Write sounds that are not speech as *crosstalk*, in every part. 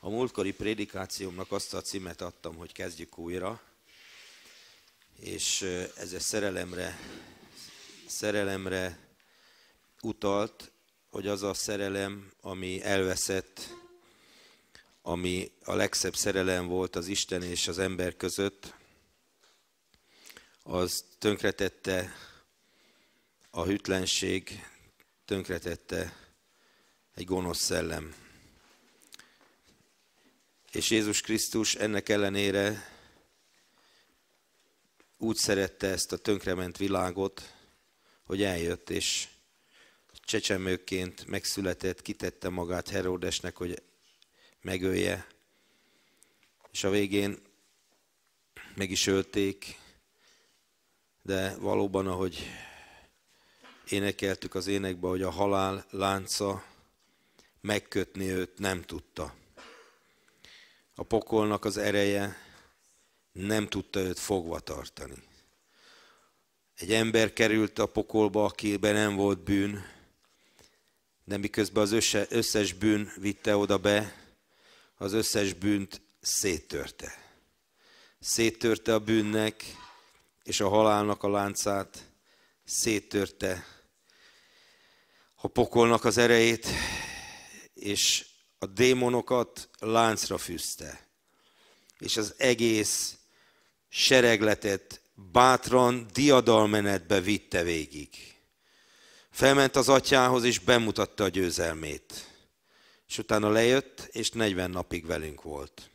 A múltkori prédikációmnak azt a címet adtam, hogy kezdjük újra, és ez a szerelemre, szerelemre utalt, hogy az a szerelem, ami elveszett, ami a legszebb szerelem volt az Isten és az ember között, az tönkretette a hűtlenség, tönkretette egy gonosz szellem. És Jézus Krisztus ennek ellenére úgy szerette ezt a tönkrement világot, hogy eljött, és csecsemőként megszületett, kitette magát Heródesnek, hogy megölje. És a végén meg is ölték, de valóban, ahogy énekeltük az énekbe, hogy a halál lánca megkötni őt nem tudta. A pokolnak az ereje nem tudta őt fogva tartani. Egy ember került a pokolba, akiben nem volt bűn, de miközben az összes bűn vitte oda be, az összes bűnt széttörte. Széttörte a bűnnek és a halálnak a láncát, széttörte a pokolnak az erejét, és a démonokat láncra fűzte, és az egész seregletet bátran diadalmenetbe vitte végig. Felment az atyához, és bemutatta a győzelmét. És utána lejött, és 40 napig velünk volt.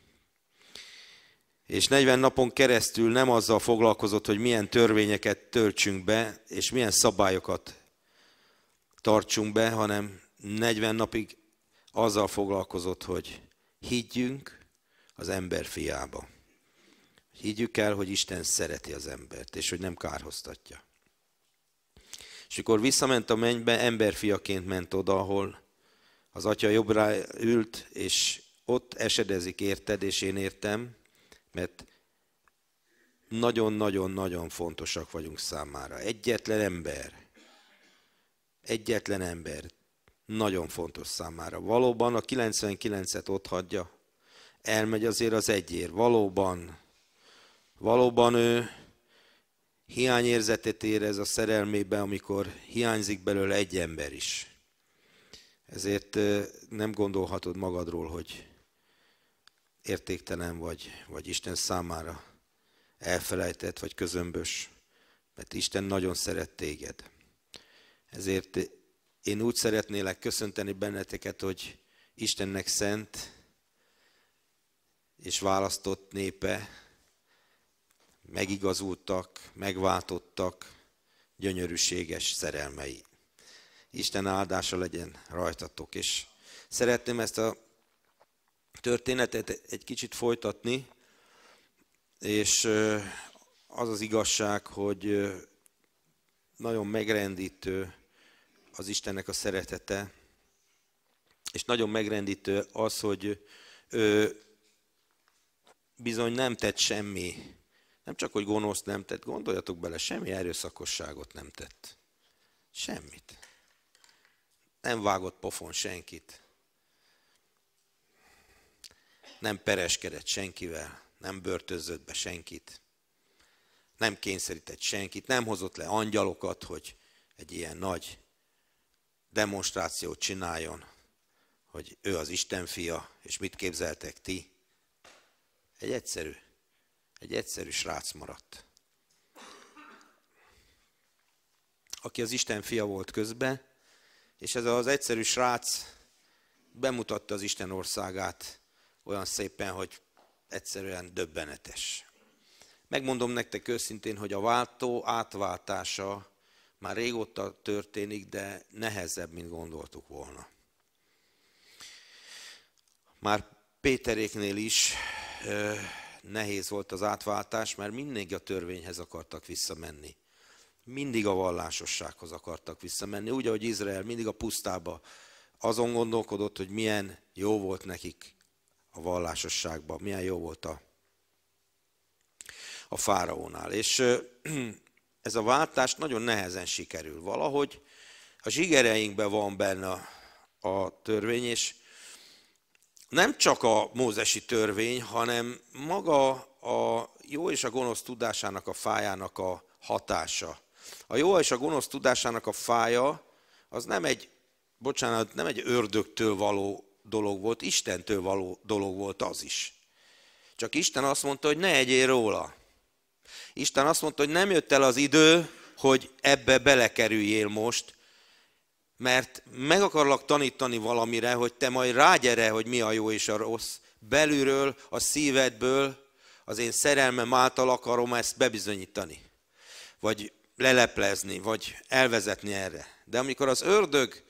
És 40 napon keresztül nem azzal foglalkozott, hogy milyen törvényeket töltsünk be, és milyen szabályokat tartsunk be, hanem 40 napig azzal foglalkozott, hogy higgyünk az ember fiába. Higgyük el, hogy Isten szereti az embert, és hogy nem kárhoztatja. És amikor visszament a mennybe, emberfiaként ment oda, ahol az atya jobbra ült, és ott esedezik érted, és én értem, mert nagyon-nagyon-nagyon fontosak vagyunk számára. Egyetlen ember, egyetlen ember nagyon fontos számára. Valóban a 99-et ott hagyja, elmegy azért az egyér. Valóban, valóban ő hiányérzetet érez a szerelmébe, amikor hiányzik belőle egy ember is. Ezért nem gondolhatod magadról, hogy értéktelen vagy, vagy Isten számára elfelejtett, vagy közömbös, mert Isten nagyon szeret téged. Ezért én úgy szeretnélek köszönteni benneteket, hogy Istennek szent és választott népe, megigazultak, megváltottak, gyönyörűséges szerelmei. Isten áldása legyen rajtatok. És szeretném ezt a történetet egy kicsit folytatni, és az az igazság, hogy nagyon megrendítő az Istennek a szeretete, és nagyon megrendítő az, hogy ő bizony nem tett semmi. Nem csak, hogy gonoszt nem tett, gondoljatok bele, semmi erőszakosságot nem tett. Semmit. Nem vágott pofon senkit. Nem pereskedett senkivel, nem börtözött be senkit. Nem kényszerített senkit, nem hozott le angyalokat, hogy egy ilyen nagy demonstrációt csináljon, hogy ő az Isten fia, és mit képzeltek ti. Egy egyszerű, egy egyszerű srác maradt. Aki az Isten fia volt közben, és ez az egyszerű srác bemutatta az Isten országát olyan szépen, hogy egyszerűen döbbenetes. Megmondom nektek őszintén, hogy a váltó átváltása már régóta történik, de nehezebb, mint gondoltuk volna. Már Péteréknél is nehéz volt az átváltás, mert mindig a törvényhez akartak visszamenni. Mindig a vallásossághoz akartak visszamenni. Úgy, ahogy Izrael mindig a pusztába azon gondolkodott, hogy milyen jó volt nekik a vallásosságban, milyen jó volt a, a fáraónál. És ez a váltás nagyon nehezen sikerül. Valahogy a zsigereinkben van benne a, törvény, és nem csak a mózesi törvény, hanem maga a jó és a gonosz tudásának a fájának a hatása. A jó és a gonosz tudásának a fája az nem egy, bocsánat, nem egy ördögtől való dolog volt, Istentől való dolog volt az is. Csak Isten azt mondta, hogy ne egyél róla. Isten azt mondta, hogy nem jött el az idő, hogy ebbe belekerüljél most, mert meg akarlak tanítani valamire, hogy te majd rágyere, hogy mi a jó és a rossz. Belülről, a szívedből, az én szerelmem által akarom ezt bebizonyítani. Vagy leleplezni, vagy elvezetni erre. De amikor az ördög,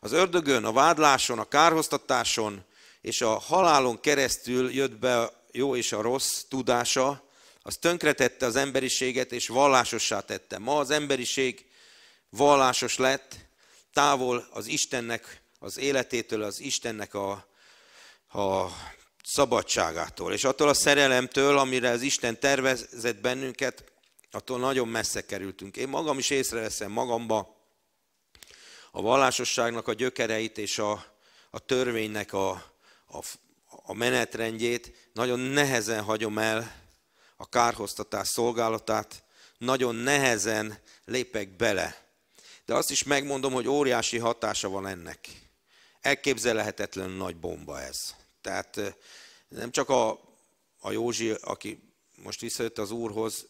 az ördögön, a vádláson, a kárhoztatáson és a halálon keresztül jött be a jó és a rossz tudása, az tönkretette az emberiséget, és vallásossá tette. Ma az emberiség vallásos lett, távol az Istennek az életétől, az Istennek a, a szabadságától, és attól a szerelemtől, amire az Isten tervezett bennünket, attól nagyon messze kerültünk. Én magam is észreveszem magamba a vallásosságnak a gyökereit és a, a törvénynek a, a, a menetrendjét. Nagyon nehezen hagyom el a kárhoztatás szolgálatát, nagyon nehezen lépek bele. De azt is megmondom, hogy óriási hatása van ennek. Elképzelhetetlen nagy bomba ez. Tehát eh, nem csak a, a Józsi, aki most visszajött az úrhoz,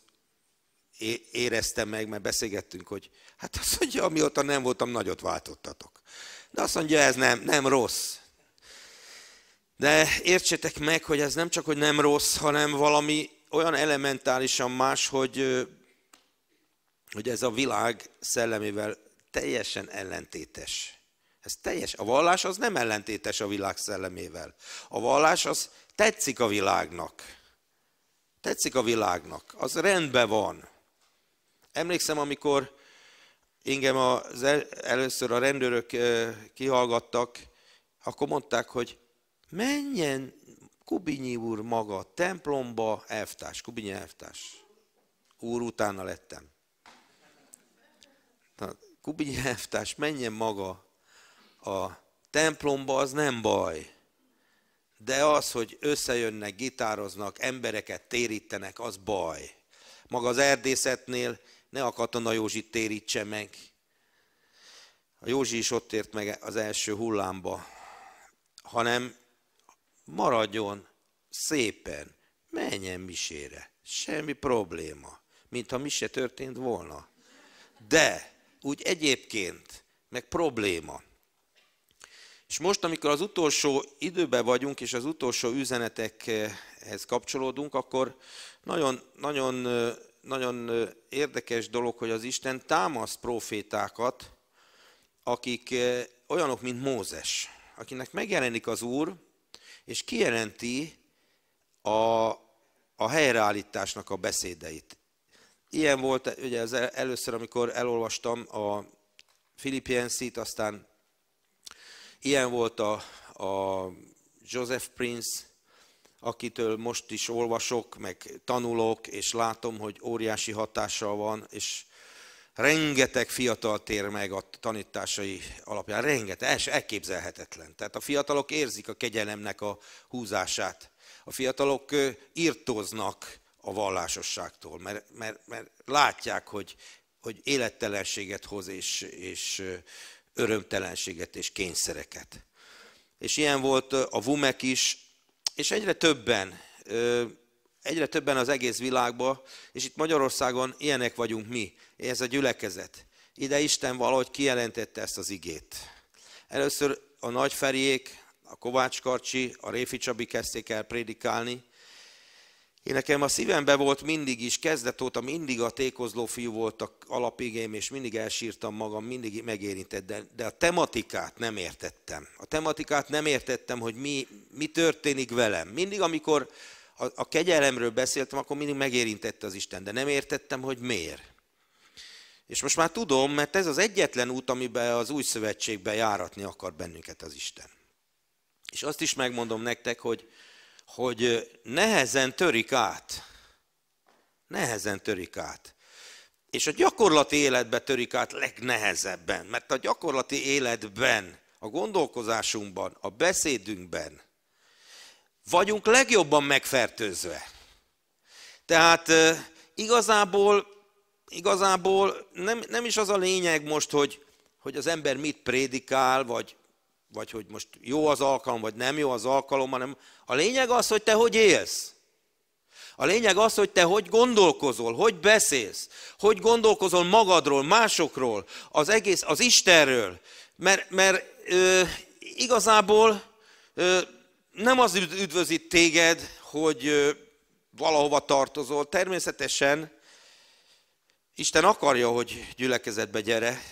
éreztem meg, mert beszélgettünk, hogy hát azt mondja, amióta nem voltam, nagyot váltottatok. De azt mondja, ez nem, nem rossz. De értsétek meg, hogy ez nem csak, hogy nem rossz, hanem valami olyan elementálisan más, hogy, hogy ez a világ szellemével teljesen ellentétes. Ez teljes. A vallás az nem ellentétes a világ szellemével. A vallás az tetszik a világnak. Tetszik a világnak. Az rendben van. Emlékszem, amikor engem az el, először a rendőrök kihallgattak, akkor mondták, hogy menjen Kubinyi úr maga a templomba, elvtárs, Kubinyi elvtárs. Úr utána lettem. Na, Kubinyi elvtárs, menjen maga a templomba, az nem baj. De az, hogy összejönnek, gitároznak, embereket térítenek, az baj. Maga az erdészetnél ne a Katona Józsit térítse meg. A Józsi is ott ért meg az első hullámba, hanem maradjon szépen, menjen misére, semmi probléma, mintha mi se történt volna. De úgy egyébként, meg probléma. És most, amikor az utolsó időben vagyunk, és az utolsó üzenetekhez kapcsolódunk, akkor nagyon, nagyon, nagyon érdekes dolog, hogy az Isten támaszt profétákat, akik eh, olyanok, mint Mózes, akinek megjelenik az Úr, és kijelenti a, a helyreállításnak a beszédeit. Ilyen volt ugye az először, amikor elolvastam a Filippienszit, aztán ilyen volt a, a Joseph Prince, akitől most is olvasok, meg tanulok, és látom, hogy óriási hatással van, és rengeteg fiatal tér meg a tanításai alapján, rengeteg, ez elképzelhetetlen. Tehát a fiatalok érzik a kegyelemnek a húzását. A fiatalok írtóznak a vallásosságtól, mert, mert, mert látják, hogy, hogy élettelenséget hoz, és, és örömtelenséget, és kényszereket. És ilyen volt a Vumek is, és egyre többen Egyre többen az egész világban, és itt Magyarországon ilyenek vagyunk mi, ez a gyülekezet. Ide Isten valahogy kijelentette ezt az igét. Először a nagyferiék, a Kovács Karcsi, a Réfi Csabi kezdték el prédikálni. Én nekem a szívembe volt mindig is, kezdet óta mindig a tékozló fiú volt a alapigém, és mindig elsírtam magam, mindig megérintett, de, de a tematikát nem értettem. A tematikát nem értettem, hogy mi, mi történik velem. Mindig, amikor a, a kegyelemről beszéltem, akkor mindig megérintette az Isten, de nem értettem, hogy miért. És most már tudom, mert ez az egyetlen út, amiben az új szövetségbe járatni akar bennünket az Isten. És azt is megmondom nektek, hogy, hogy nehezen törik át. Nehezen törik át. És a gyakorlati életbe törik át legnehezebben, mert a gyakorlati életben, a gondolkozásunkban, a beszédünkben, vagyunk legjobban megfertőzve. Tehát igazából, igazából nem, nem is az a lényeg most, hogy, hogy az ember mit prédikál, vagy, vagy hogy most jó az alkalom, vagy nem jó az alkalom, hanem a lényeg az, hogy te hogy élsz. A lényeg az, hogy te hogy gondolkozol, hogy beszélsz, hogy gondolkozol magadról, másokról, az egész, az Istenről. Mert, mert ö, igazából ö, nem az üdvözít téged, hogy valahova tartozol. Természetesen Isten akarja, hogy gyülekezetbe gyere,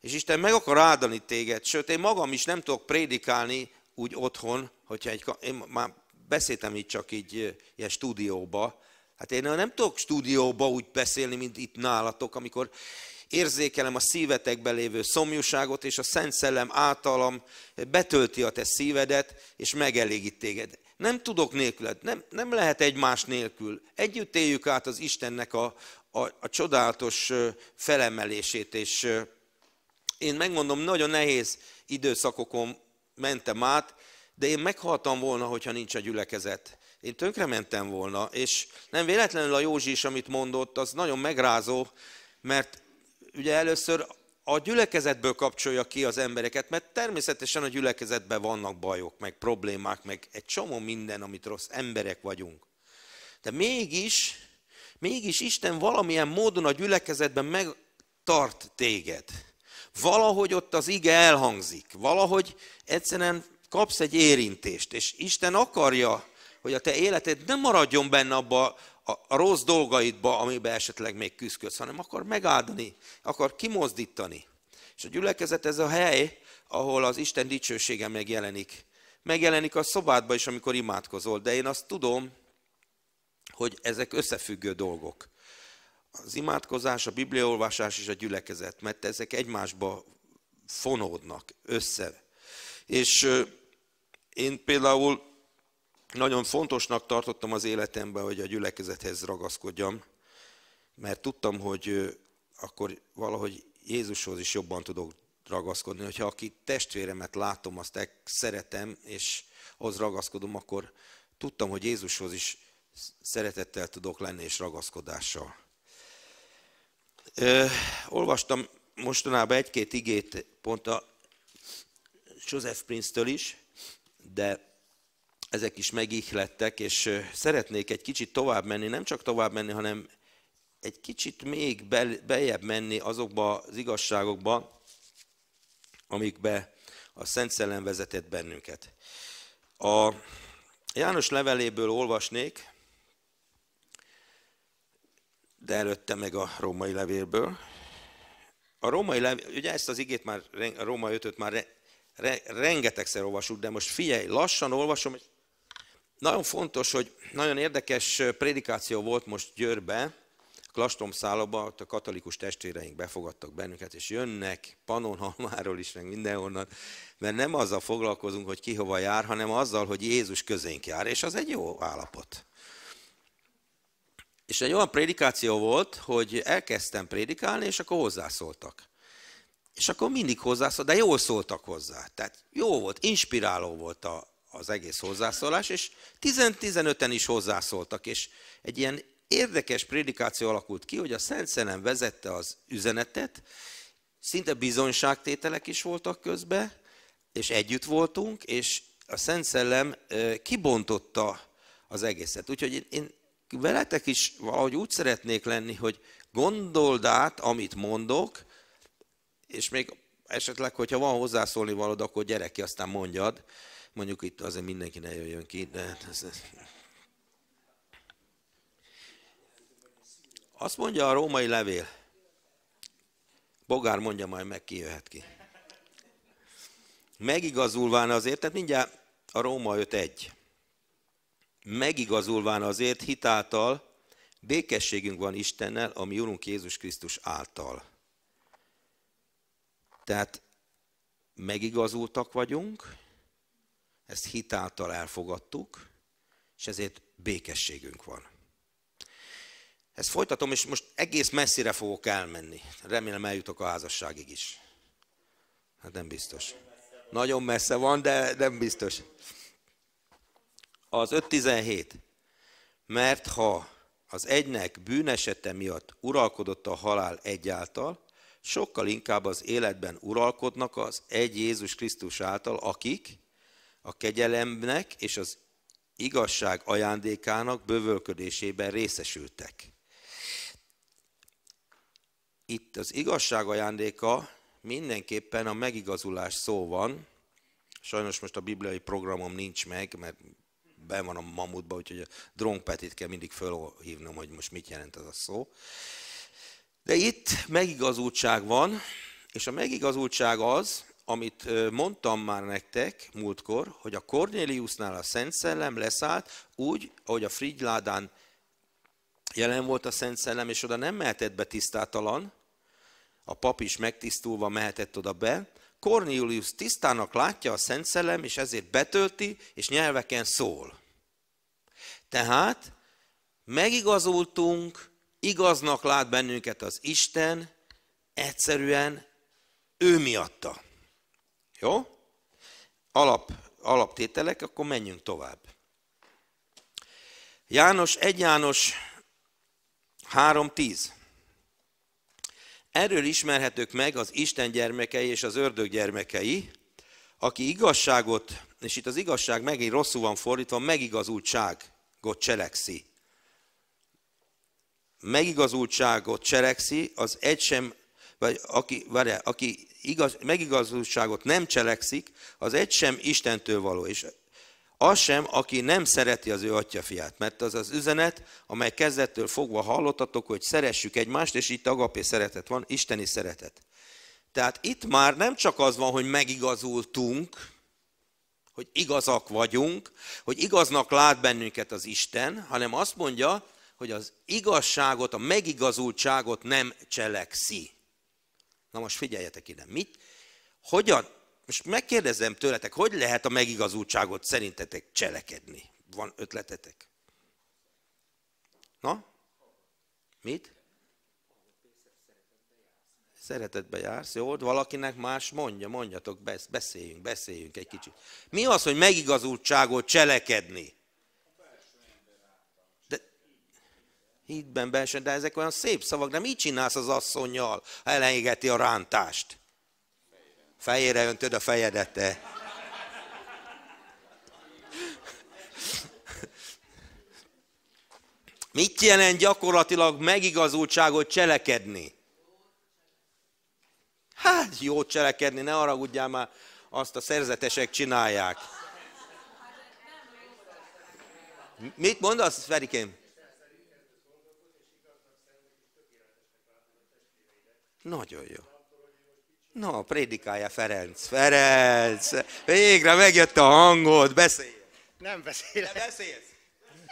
és Isten meg akar áldani téged. Sőt, én magam is nem tudok prédikálni úgy otthon, hogyha egy, én már beszéltem itt csak így ilyen stúdióba. Hát én nem tudok stúdióba úgy beszélni, mint itt nálatok, amikor érzékelem a szívetekbe lévő szomjúságot, és a Szent Szellem általam betölti a te szívedet, és megelégít téged. Nem tudok nélküled, nem, nem lehet egymás nélkül. Együtt éljük át az Istennek a, a, a csodálatos felemelését, és én megmondom, nagyon nehéz időszakokon mentem át, de én meghaltam volna, hogyha nincs a gyülekezet. Én tönkre mentem volna, és nem véletlenül a Józsi is, amit mondott, az nagyon megrázó, mert ugye először a gyülekezetből kapcsolja ki az embereket, mert természetesen a gyülekezetben vannak bajok, meg problémák, meg egy csomó minden, amit rossz emberek vagyunk. De mégis, mégis Isten valamilyen módon a gyülekezetben megtart téged. Valahogy ott az ige elhangzik, valahogy egyszerűen kapsz egy érintést, és Isten akarja, hogy a te életed ne maradjon benne abba a, a rossz dolgaidba, amiben esetleg még küzdködsz, hanem akar megáldani, akar kimozdítani. És a gyülekezet ez a hely, ahol az Isten dicsősége megjelenik. Megjelenik a szobádba is, amikor imádkozol, de én azt tudom, hogy ezek összefüggő dolgok. Az imádkozás, a bibliaolvasás és a gyülekezet, mert ezek egymásba fonódnak össze. És én például nagyon fontosnak tartottam az életemben, hogy a gyülekezethez ragaszkodjam, mert tudtam, hogy akkor valahogy Jézushoz is jobban tudok ragaszkodni. Hogyha aki testvéremet látom, azt szeretem, és ahhoz ragaszkodom, akkor tudtam, hogy Jézushoz is szeretettel tudok lenni, és ragaszkodással. Ö, olvastam mostanában egy-két igét pont a Joseph Prince-től is, de ezek is megihlettek, és szeretnék egy kicsit tovább menni, nem csak tovább menni, hanem egy kicsit még beljebb menni azokba az igazságokba, amikbe a Szent Szellem vezetett bennünket. A János leveléből olvasnék, de előtte meg a római levélből. A római levél, ugye ezt az igét már, a római ötöt már re, re, rengetegszer olvasunk, de most figyelj, lassan olvasom, és nagyon fontos, hogy nagyon érdekes prédikáció volt most Győrbe, Klastom szállóba, ott a katolikus testvéreink befogadtak bennünket, és jönnek Panonhalmáról is, meg mindenhonnan, mert nem azzal foglalkozunk, hogy ki hova jár, hanem azzal, hogy Jézus közénk jár, és az egy jó állapot. És egy olyan prédikáció volt, hogy elkezdtem prédikálni, és akkor hozzászóltak. És akkor mindig hozzászóltak, de jól szóltak hozzá. Tehát jó volt, inspiráló volt a az egész hozzászólás, és 10-15-en is hozzászóltak, és egy ilyen érdekes prédikáció alakult ki, hogy a Szent Szelem vezette az üzenetet, szinte bizonyságtételek is voltak közben, és együtt voltunk, és a Szent Szellem kibontotta az egészet. Úgyhogy én veletek is valahogy úgy szeretnék lenni, hogy gondold át, amit mondok, és még esetleg, hogyha van hozzászólni valod, akkor gyere ki, aztán mondjad. Mondjuk itt azért mindenki ne jöjjön ki, de... Hát ez... Azt mondja a római levél. Bogár mondja majd meg, ki jöhet ki. Megigazulván azért, tehát mindjárt a Róma 5.1. Megigazulván azért hitáltal békességünk van Istennel, ami Urunk Jézus Krisztus által. Tehát megigazultak vagyunk, ezt hitáltal elfogadtuk, és ezért békességünk van. Ezt folytatom, és most egész messzire fogok elmenni. Remélem eljutok a házasságig is. Hát nem biztos. Nagyon messze van, de nem biztos. Az 5.17. Mert ha az egynek bűnesete miatt uralkodott a halál egyáltal, sokkal inkább az életben uralkodnak az egy Jézus Krisztus által, akik a kegyelemnek és az igazság ajándékának bővölködésében részesültek. Itt az igazság ajándéka mindenképpen a megigazulás szó van. Sajnos most a bibliai programom nincs meg, mert be van a mamutba, úgyhogy a drónpetit kell mindig fölhívnom, hogy most mit jelent ez a szó. De itt megigazultság van, és a megigazultság az, amit mondtam már nektek múltkor, hogy a Cornéliusnál a Szent Szellem leszállt úgy, ahogy a Frigyládán jelen volt a Szent Szellem, és oda nem mehetett be tisztátalan, a pap is megtisztulva mehetett oda be, Cornélius tisztának látja a Szent Szellem, és ezért betölti, és nyelveken szól. Tehát megigazultunk, igaznak lát bennünket az Isten, egyszerűen ő miatta. Jó? Alap, alaptételek, akkor menjünk tovább. János 1 János 3.10. Erről ismerhetők meg az Isten gyermekei és az ördög gyermekei, aki igazságot, és itt az igazság megint rosszul van fordítva, megigazultságot cselekszi. Megigazultságot cselekszi, az egy sem, vagy aki, várjál, aki igaz, megigazultságot nem cselekszik, az egy sem Istentől való, és az sem, aki nem szereti az ő atya fiát. Mert az az üzenet, amely kezdettől fogva hallottatok, hogy szeressük egymást, és itt agapé szeretet van, isteni szeretet. Tehát itt már nem csak az van, hogy megigazultunk, hogy igazak vagyunk, hogy igaznak lát bennünket az Isten, hanem azt mondja, hogy az igazságot, a megigazultságot nem cselekszi. Na most figyeljetek ide, mit? Hogyan? Most megkérdezem tőletek, hogy lehet a megigazultságot szerintetek cselekedni? Van ötletetek? Na? Mit? Szeretetbe jársz, jó? Valakinek más mondja, mondjatok, beszéljünk, beszéljünk egy kicsit. Mi az, hogy megigazultságot cselekedni? Hídben belső, de ezek olyan szép szavak, de mit csinálsz az asszonynal, ha elengeti a rántást? Fejére öntöd a fejedet, Mit jelent gyakorlatilag megigazultságot cselekedni? Hát jó cselekedni, ne haragudjál már, azt a szerzetesek csinálják. Mit mondasz, Ferikém? Nagyon jó. Na, prédikálja Ferenc. Ferenc, végre megjött a hangod, beszélj. Nem beszélek. De beszélsz.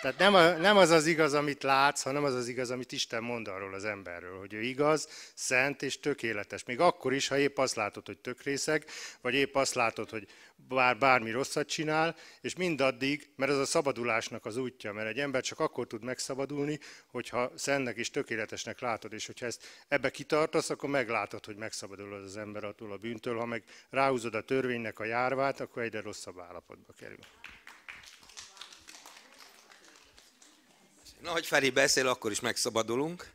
Tehát nem, a, nem az az igaz, amit látsz, hanem az az igaz, amit Isten mond arról az emberről, hogy ő igaz, szent és tökéletes. Még akkor is, ha épp azt látod, hogy tökrészeg, vagy épp azt látod, hogy bár, bármi rosszat csinál, és mindaddig, mert ez a szabadulásnak az útja, mert egy ember csak akkor tud megszabadulni, hogyha szentnek és tökéletesnek látod, és hogyha ezt ebbe kitartasz, akkor meglátod, hogy megszabadul az, az ember attól a bűntől, ha meg ráhúzod a törvénynek a járvát, akkor egyre rosszabb állapotba kerül. Na, hogy Feri beszél, akkor is megszabadulunk.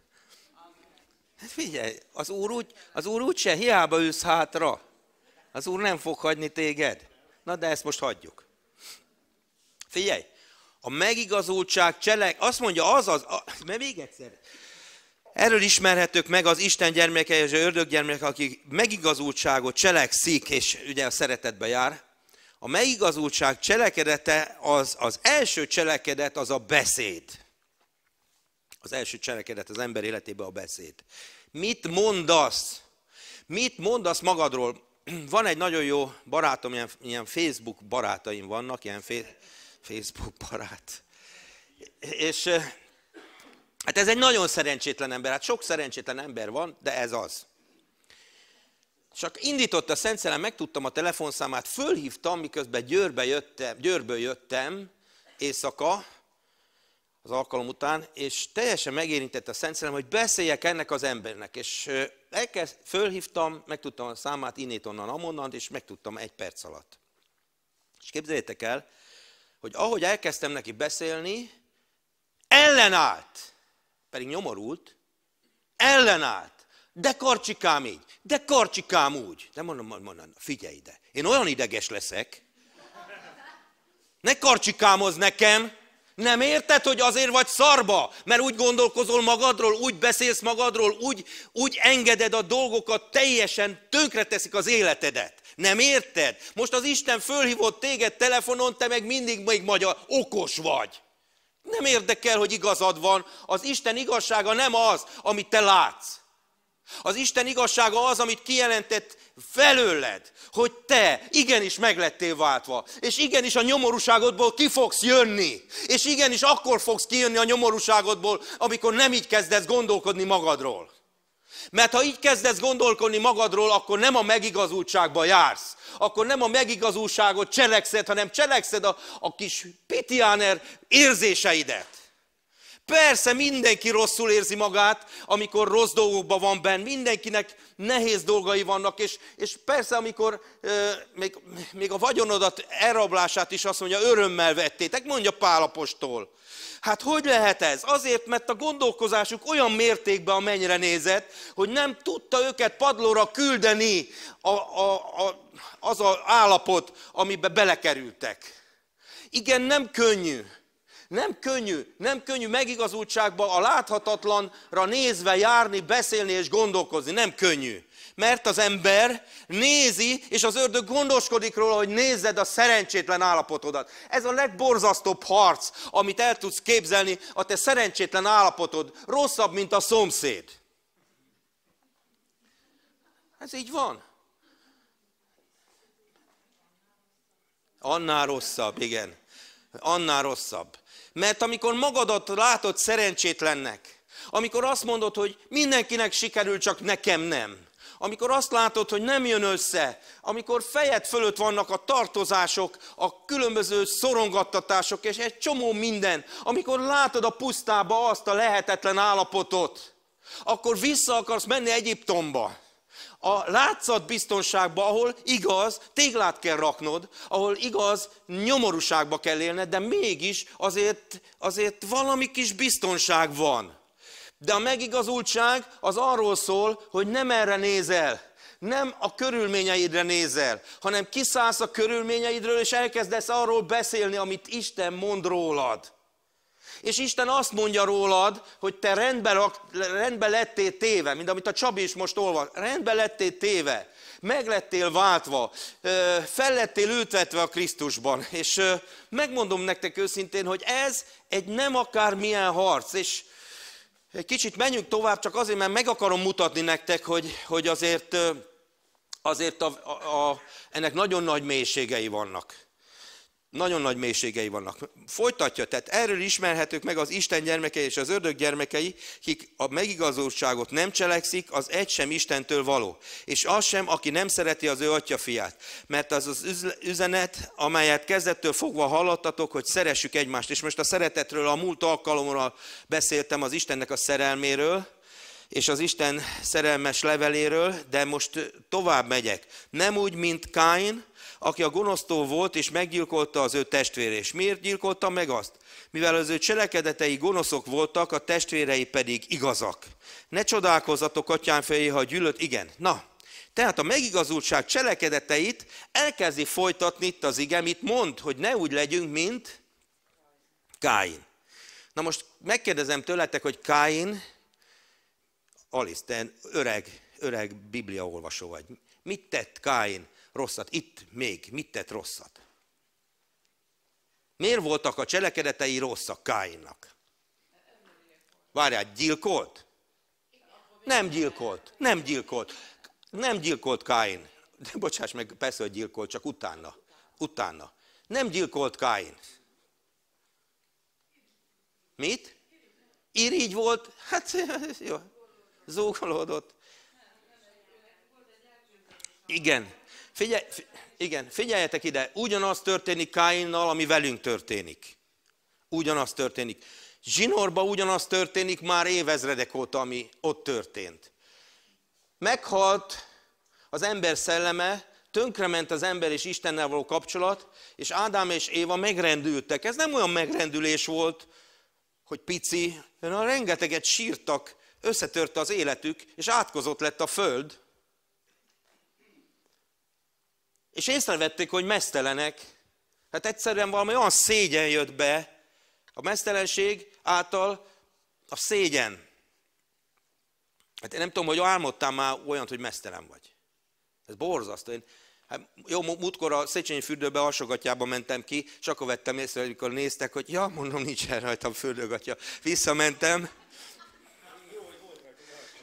Hát figyelj, az úr, úgy, az úr úgyse hiába ülsz hátra. Az úr nem fog hagyni téged. Na, de ezt most hagyjuk. Figyelj, a megigazultság cselek, azt mondja az az, a, mert még egyszer, Erről ismerhetők meg az Isten gyermekei és az ördög gyermeke, akik megigazultságot cselekszik, és ugye a szeretetbe jár. A megigazultság cselekedete az, az első cselekedet, az a beszéd. Az első cselekedet az ember életébe a beszéd. Mit mondasz? Mit mondasz magadról? *clears throat* Van egy nagyon jó barátom, ilyen, ilyen Facebook barátaim vannak, ilyen fe, Facebook barát. És hát ez egy nagyon szerencsétlen ember, hát sok szerencsétlen ember van, de ez az. Csak indított a Szent Szelem, megtudtam a telefonszámát, fölhívtam, miközben Győrbe jöttem, Győrből jöttem éjszaka, az alkalom után, és teljesen megérintette a Szent Szellem, hogy beszéljek ennek az embernek. És elkezd, fölhívtam, megtudtam a számát innét, onnan, amonnan, és megtudtam egy perc alatt. És képzeljétek el, hogy ahogy elkezdtem neki beszélni, ellenállt, pedig nyomorult, ellenállt. De karcsikám így, de karcsikám úgy. De mondom, mondom, figyelj ide, én olyan ideges leszek, ne karcsikámoz nekem, nem érted, hogy azért vagy szarba, mert úgy gondolkozol magadról, úgy beszélsz magadról, úgy, úgy engeded a dolgokat, teljesen tönkreteszik az életedet. Nem érted? Most az Isten fölhívott téged telefonon, te meg mindig még magyar, okos vagy. Nem érdekel, hogy igazad van. Az Isten igazsága nem az, amit te látsz. Az Isten igazsága az, amit kijelentett felőled, hogy te igenis meglettél váltva, és igenis a nyomorúságodból ki fogsz jönni, és igenis akkor fogsz kijönni a nyomorúságodból, amikor nem így kezdesz gondolkodni magadról. Mert ha így kezdesz gondolkodni magadról, akkor nem a megigazultságba jársz. Akkor nem a megigazultságot cselekszed, hanem cselekszed a, a kis pitiáner érzéseidet. Persze mindenki rosszul érzi magát, amikor rossz dolgokban van benne. mindenkinek nehéz dolgai vannak, és, és persze, amikor e, még, még a vagyonodat elrablását is azt mondja, örömmel vettétek, mondja Pálapostól. Hát hogy lehet ez? Azért, mert a gondolkozásuk olyan mértékben mennyre nézett, hogy nem tudta őket padlóra küldeni a, a, a, az a állapot, amiben belekerültek. Igen, nem könnyű. Nem könnyű, nem könnyű megigazultságba a láthatatlanra nézve járni, beszélni és gondolkozni. Nem könnyű. Mert az ember nézi, és az ördög gondoskodik róla, hogy nézzed a szerencsétlen állapotodat. Ez a legborzasztóbb harc, amit el tudsz képzelni, a te szerencsétlen állapotod rosszabb, mint a szomszéd. Ez így van. Annál rosszabb, igen. Annál rosszabb. Mert amikor magadat látod szerencsétlennek, amikor azt mondod, hogy mindenkinek sikerül, csak nekem nem, amikor azt látod, hogy nem jön össze, amikor fejed fölött vannak a tartozások, a különböző szorongattatások és egy csomó minden, amikor látod a pusztába azt a lehetetlen állapotot, akkor vissza akarsz menni Egyiptomba a látszat biztonságba, ahol igaz, téglát kell raknod, ahol igaz, nyomorúságba kell élned, de mégis azért, azért valami kis biztonság van. De a megigazultság az arról szól, hogy nem erre nézel, nem a körülményeidre nézel, hanem kiszállsz a körülményeidről, és elkezdesz arról beszélni, amit Isten mond rólad és Isten azt mondja rólad, hogy te rendbe, rendbe lettél téve, mint amit a Csabi is most olvas, rendbe lettél téve, meglettél váltva, fellettél ültetve a Krisztusban, és megmondom nektek őszintén, hogy ez egy nem akármilyen harc, és egy kicsit menjünk tovább, csak azért, mert meg akarom mutatni nektek, hogy, hogy azért, azért a, a, a, ennek nagyon nagy mélységei vannak nagyon nagy mélységei vannak. Folytatja, tehát erről ismerhetők meg az Isten gyermekei és az ördög gyermekei, kik a megigazultságot nem cselekszik, az egy sem Istentől való. És az sem, aki nem szereti az ő atya fiát. Mert az az üzenet, amelyet kezdettől fogva hallottatok, hogy szeressük egymást. És most a szeretetről a múlt alkalommal beszéltem az Istennek a szerelméről, és az Isten szerelmes leveléről, de most tovább megyek. Nem úgy, mint Káin, aki a gonosztó volt és meggyilkolta az ő testvérét. És miért gyilkolta meg azt? Mivel az ő cselekedetei gonoszok voltak, a testvérei pedig igazak. Ne csodálkozzatok, atyám fejé, ha gyűlölt, igen. Na, tehát a megigazultság cselekedeteit elkezdi folytatni itt az igem itt mond, hogy ne úgy legyünk, mint Káin. Na most megkérdezem tőletek, hogy Káin, Alisten öreg, öreg bibliaolvasó vagy. Mit tett Káin? rosszat. Itt még mit tett rosszat? Miért voltak a cselekedetei rosszak Káinnak? Várjál, gyilkolt? Nem gyilkolt, nem gyilkolt. Nem gyilkolt Káin. De bocsáss meg, persze, hogy gyilkolt, csak utána. Utána. Nem gyilkolt Káin. Mit? Irigy volt? Hát, *laughs* jó. Zúgolódott. Igen. Figyelj, igen, figyeljetek ide, ugyanaz történik Káinnal, ami velünk történik. Ugyanaz történik. Zsinórba ugyanaz történik már évezredek óta, ami ott történt. Meghalt az ember szelleme, tönkrement az ember és Istennel való kapcsolat, és Ádám és Éva megrendültek. Ez nem olyan megrendülés volt, hogy pici, hanem rengeteget sírtak, összetört az életük, és átkozott lett a föld, És észrevették, hogy mesztelenek. Hát egyszerűen valami olyan szégyen jött be, a mesztelenség által a szégyen. Hát én nem tudom, hogy álmodtam már olyan, hogy mesztelen vagy. Ez borzasztó. Én, hát jó, múltkor a Széchenyi fürdőbe alsogatjába mentem ki, és akkor vettem észre, amikor néztek, hogy ja, mondom, nincsen rajtam fürdőgatja. Visszamentem,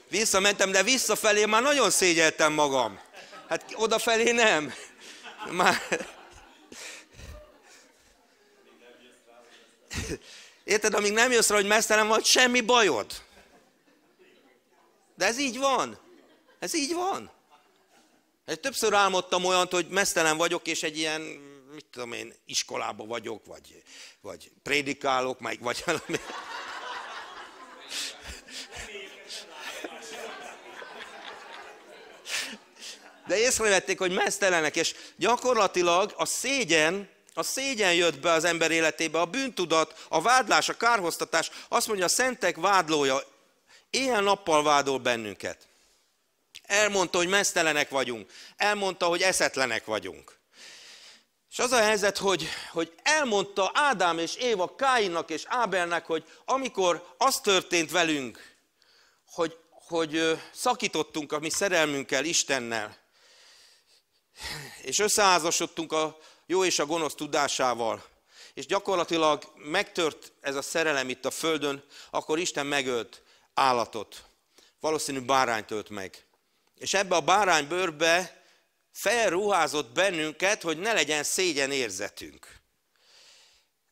visszamentem, de visszafelé már nagyon szégyeltem magam. Hát odafelé nem. Már... Érted, amíg nem jössz rá, hogy mesztelen vagy, semmi bajod. De ez így van. Ez így van. Egy többször álmodtam olyant, hogy mesztelen vagyok, és egy ilyen, mit tudom én, iskolába vagyok, vagy, vagy prédikálok, vagy valami. de észrevették, hogy mesztelenek, és gyakorlatilag a szégyen, a szégyen jött be az ember életébe, a bűntudat, a vádlás, a kárhoztatás. Azt mondja, a szentek vádlója éjjel-nappal vádol bennünket. Elmondta, hogy mesztelenek vagyunk. Elmondta, hogy eszetlenek vagyunk. És az a helyzet, hogy, hogy elmondta Ádám és Éva Káinnak és Ábelnek, hogy amikor az történt velünk, hogy, hogy szakítottunk a mi szerelmünkkel Istennel, és összeházasodtunk a jó és a gonosz tudásával. És gyakorlatilag megtört ez a szerelem itt a földön, akkor Isten megölt állatot. Valószínű bárányt ölt meg. És ebbe a báránybőrbe felruházott bennünket, hogy ne legyen szégyen érzetünk.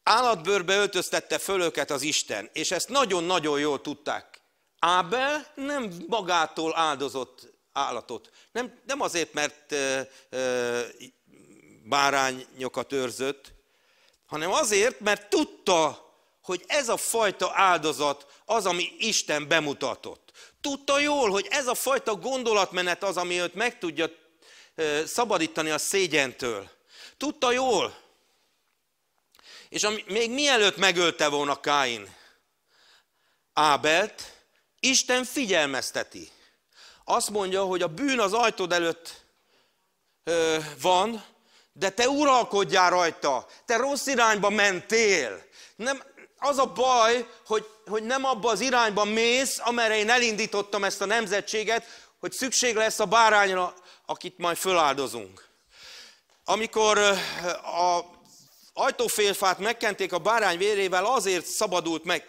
Állatbőrbe öltöztette föl őket az Isten, és ezt nagyon-nagyon jól tudták. Ábel nem magától áldozott állatot. Nem, nem azért, mert e, e, bárányokat őrzött, hanem azért, mert tudta, hogy ez a fajta áldozat az, ami Isten bemutatott. Tudta jól, hogy ez a fajta gondolatmenet az, ami őt meg tudja e, szabadítani a szégyentől. Tudta jól. És ami, még mielőtt megölte volna Káin Ábelt, Isten figyelmezteti azt mondja, hogy a bűn az ajtód előtt ö, van, de te uralkodjál rajta, te rossz irányba mentél. Nem, az a baj, hogy, hogy nem abba az irányba mész, amerre én elindítottam ezt a nemzetséget, hogy szükség lesz a bárányra, akit majd föláldozunk. Amikor a ajtófélfát megkenték a bárány vérével, azért szabadult meg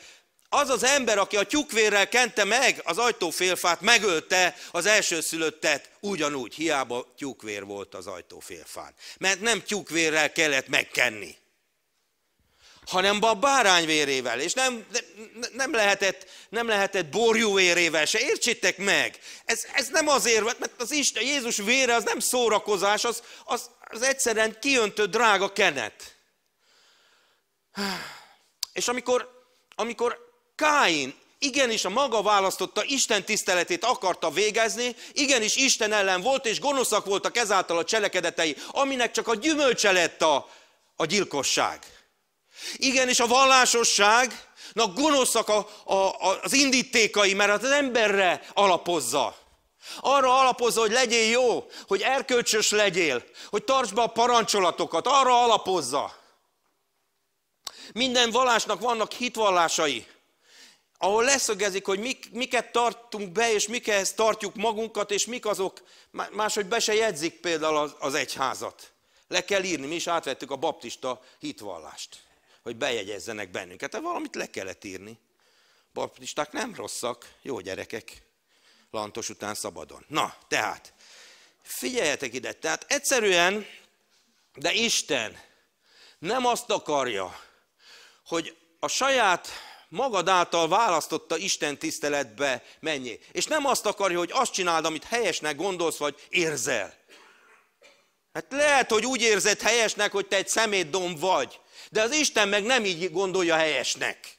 az az ember, aki a tyúkvérrel kente meg az ajtófélfát, megölte az elsőszülöttet, ugyanúgy, hiába tyúkvér volt az ajtófélfán. Mert nem tyúkvérrel kellett megkenni, hanem a bárányvérével, és nem, nem, lehetett, nem lehetett borjúvérével se. Értsétek meg, ez, ez nem azért, mert az Isten, Jézus vére az nem szórakozás, az, az, az egyszerűen kiöntő drága kenet. És amikor, amikor Káin igenis a maga választotta, Isten tiszteletét akarta végezni, igenis Isten ellen volt, és gonoszak voltak ezáltal a cselekedetei, aminek csak a gyümölcse lett a, a gyilkosság. Igenis a na gonoszak a, a, a, az indítékai, mert az emberre alapozza. Arra alapozza, hogy legyél jó, hogy erkölcsös legyél, hogy tartsd be a parancsolatokat, arra alapozza. Minden vallásnak vannak hitvallásai ahol leszögezik, hogy mik, miket tartunk be, és mikhez tartjuk magunkat, és mik azok, máshogy be se jegyzik például az, az egyházat. Le kell írni, mi is átvettük a baptista hitvallást, hogy bejegyezzenek bennünket. Tehát valamit le kellett írni. Baptisták nem rosszak, jó gyerekek. Lantos után szabadon. Na, tehát, figyeljetek ide, tehát egyszerűen, de Isten nem azt akarja, hogy a saját magad által választotta Isten tiszteletbe mennyi, És nem azt akarja, hogy azt csináld, amit helyesnek gondolsz, vagy érzel. Hát lehet, hogy úgy érzed helyesnek, hogy te egy szemétdom vagy, de az Isten meg nem így gondolja helyesnek.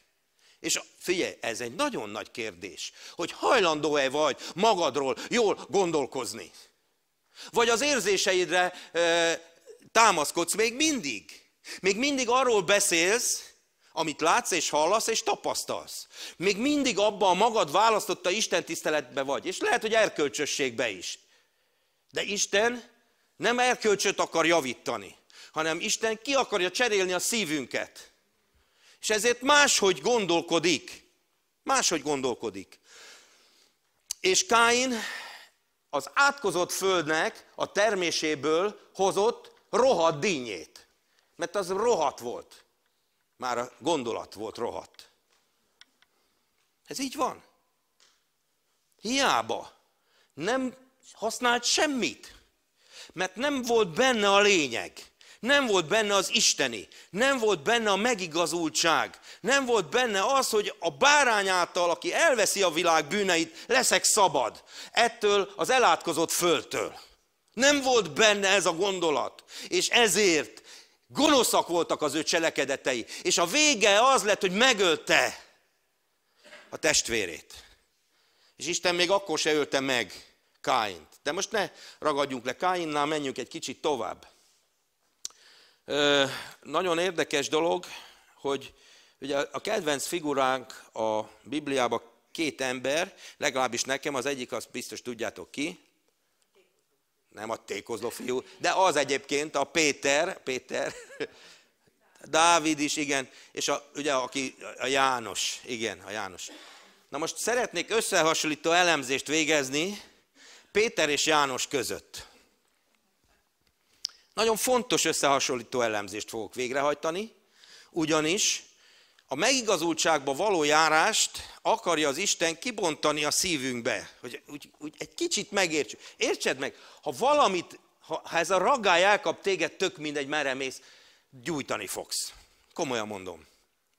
És figyelj, ez egy nagyon nagy kérdés, hogy hajlandó-e vagy magadról jól gondolkozni. Vagy az érzéseidre e, támaszkodsz még mindig. Még mindig arról beszélsz, amit látsz és hallasz és tapasztalsz. Még mindig abban a magad választotta Isten tiszteletbe vagy, és lehet, hogy erkölcsösségbe is. De Isten nem erkölcsöt akar javítani, hanem Isten ki akarja cserélni a szívünket. És ezért máshogy gondolkodik. Máshogy gondolkodik. És Káin az átkozott földnek a terméséből hozott rohadt dínyét. Mert az rohadt volt. Már a gondolat volt rohadt. Ez így van. Hiába. Nem használt semmit. Mert nem volt benne a lényeg. Nem volt benne az isteni, nem volt benne a megigazultság, nem volt benne az, hogy a bárány által, aki elveszi a világ bűneit, leszek szabad ettől az elátkozott föltől. Nem volt benne ez a gondolat, és ezért Gonoszak voltak az ő cselekedetei, és a vége az lett, hogy megölte a testvérét. És Isten még akkor se ölte meg Káint. De most ne ragadjunk le Káinnál, menjünk egy kicsit tovább. Ö, nagyon érdekes dolog, hogy ugye a kedvenc figuránk a Bibliában két ember, legalábbis nekem, az egyik azt biztos tudjátok ki, nem a tékozló fiú, de az egyébként a Péter, Péter, Dávid is, igen, és a, ugye aki, a János, igen, a János. Na most szeretnék összehasonlító elemzést végezni Péter és János között. Nagyon fontos összehasonlító elemzést fogok végrehajtani, ugyanis a megigazultságba való járást akarja az Isten kibontani a szívünkbe, hogy úgy, úgy egy kicsit megértsük. Értsed meg, ha valamit, ha, ha ez a ragály elkap téged, tök mindegy, merre mész, gyújtani fogsz. Komolyan mondom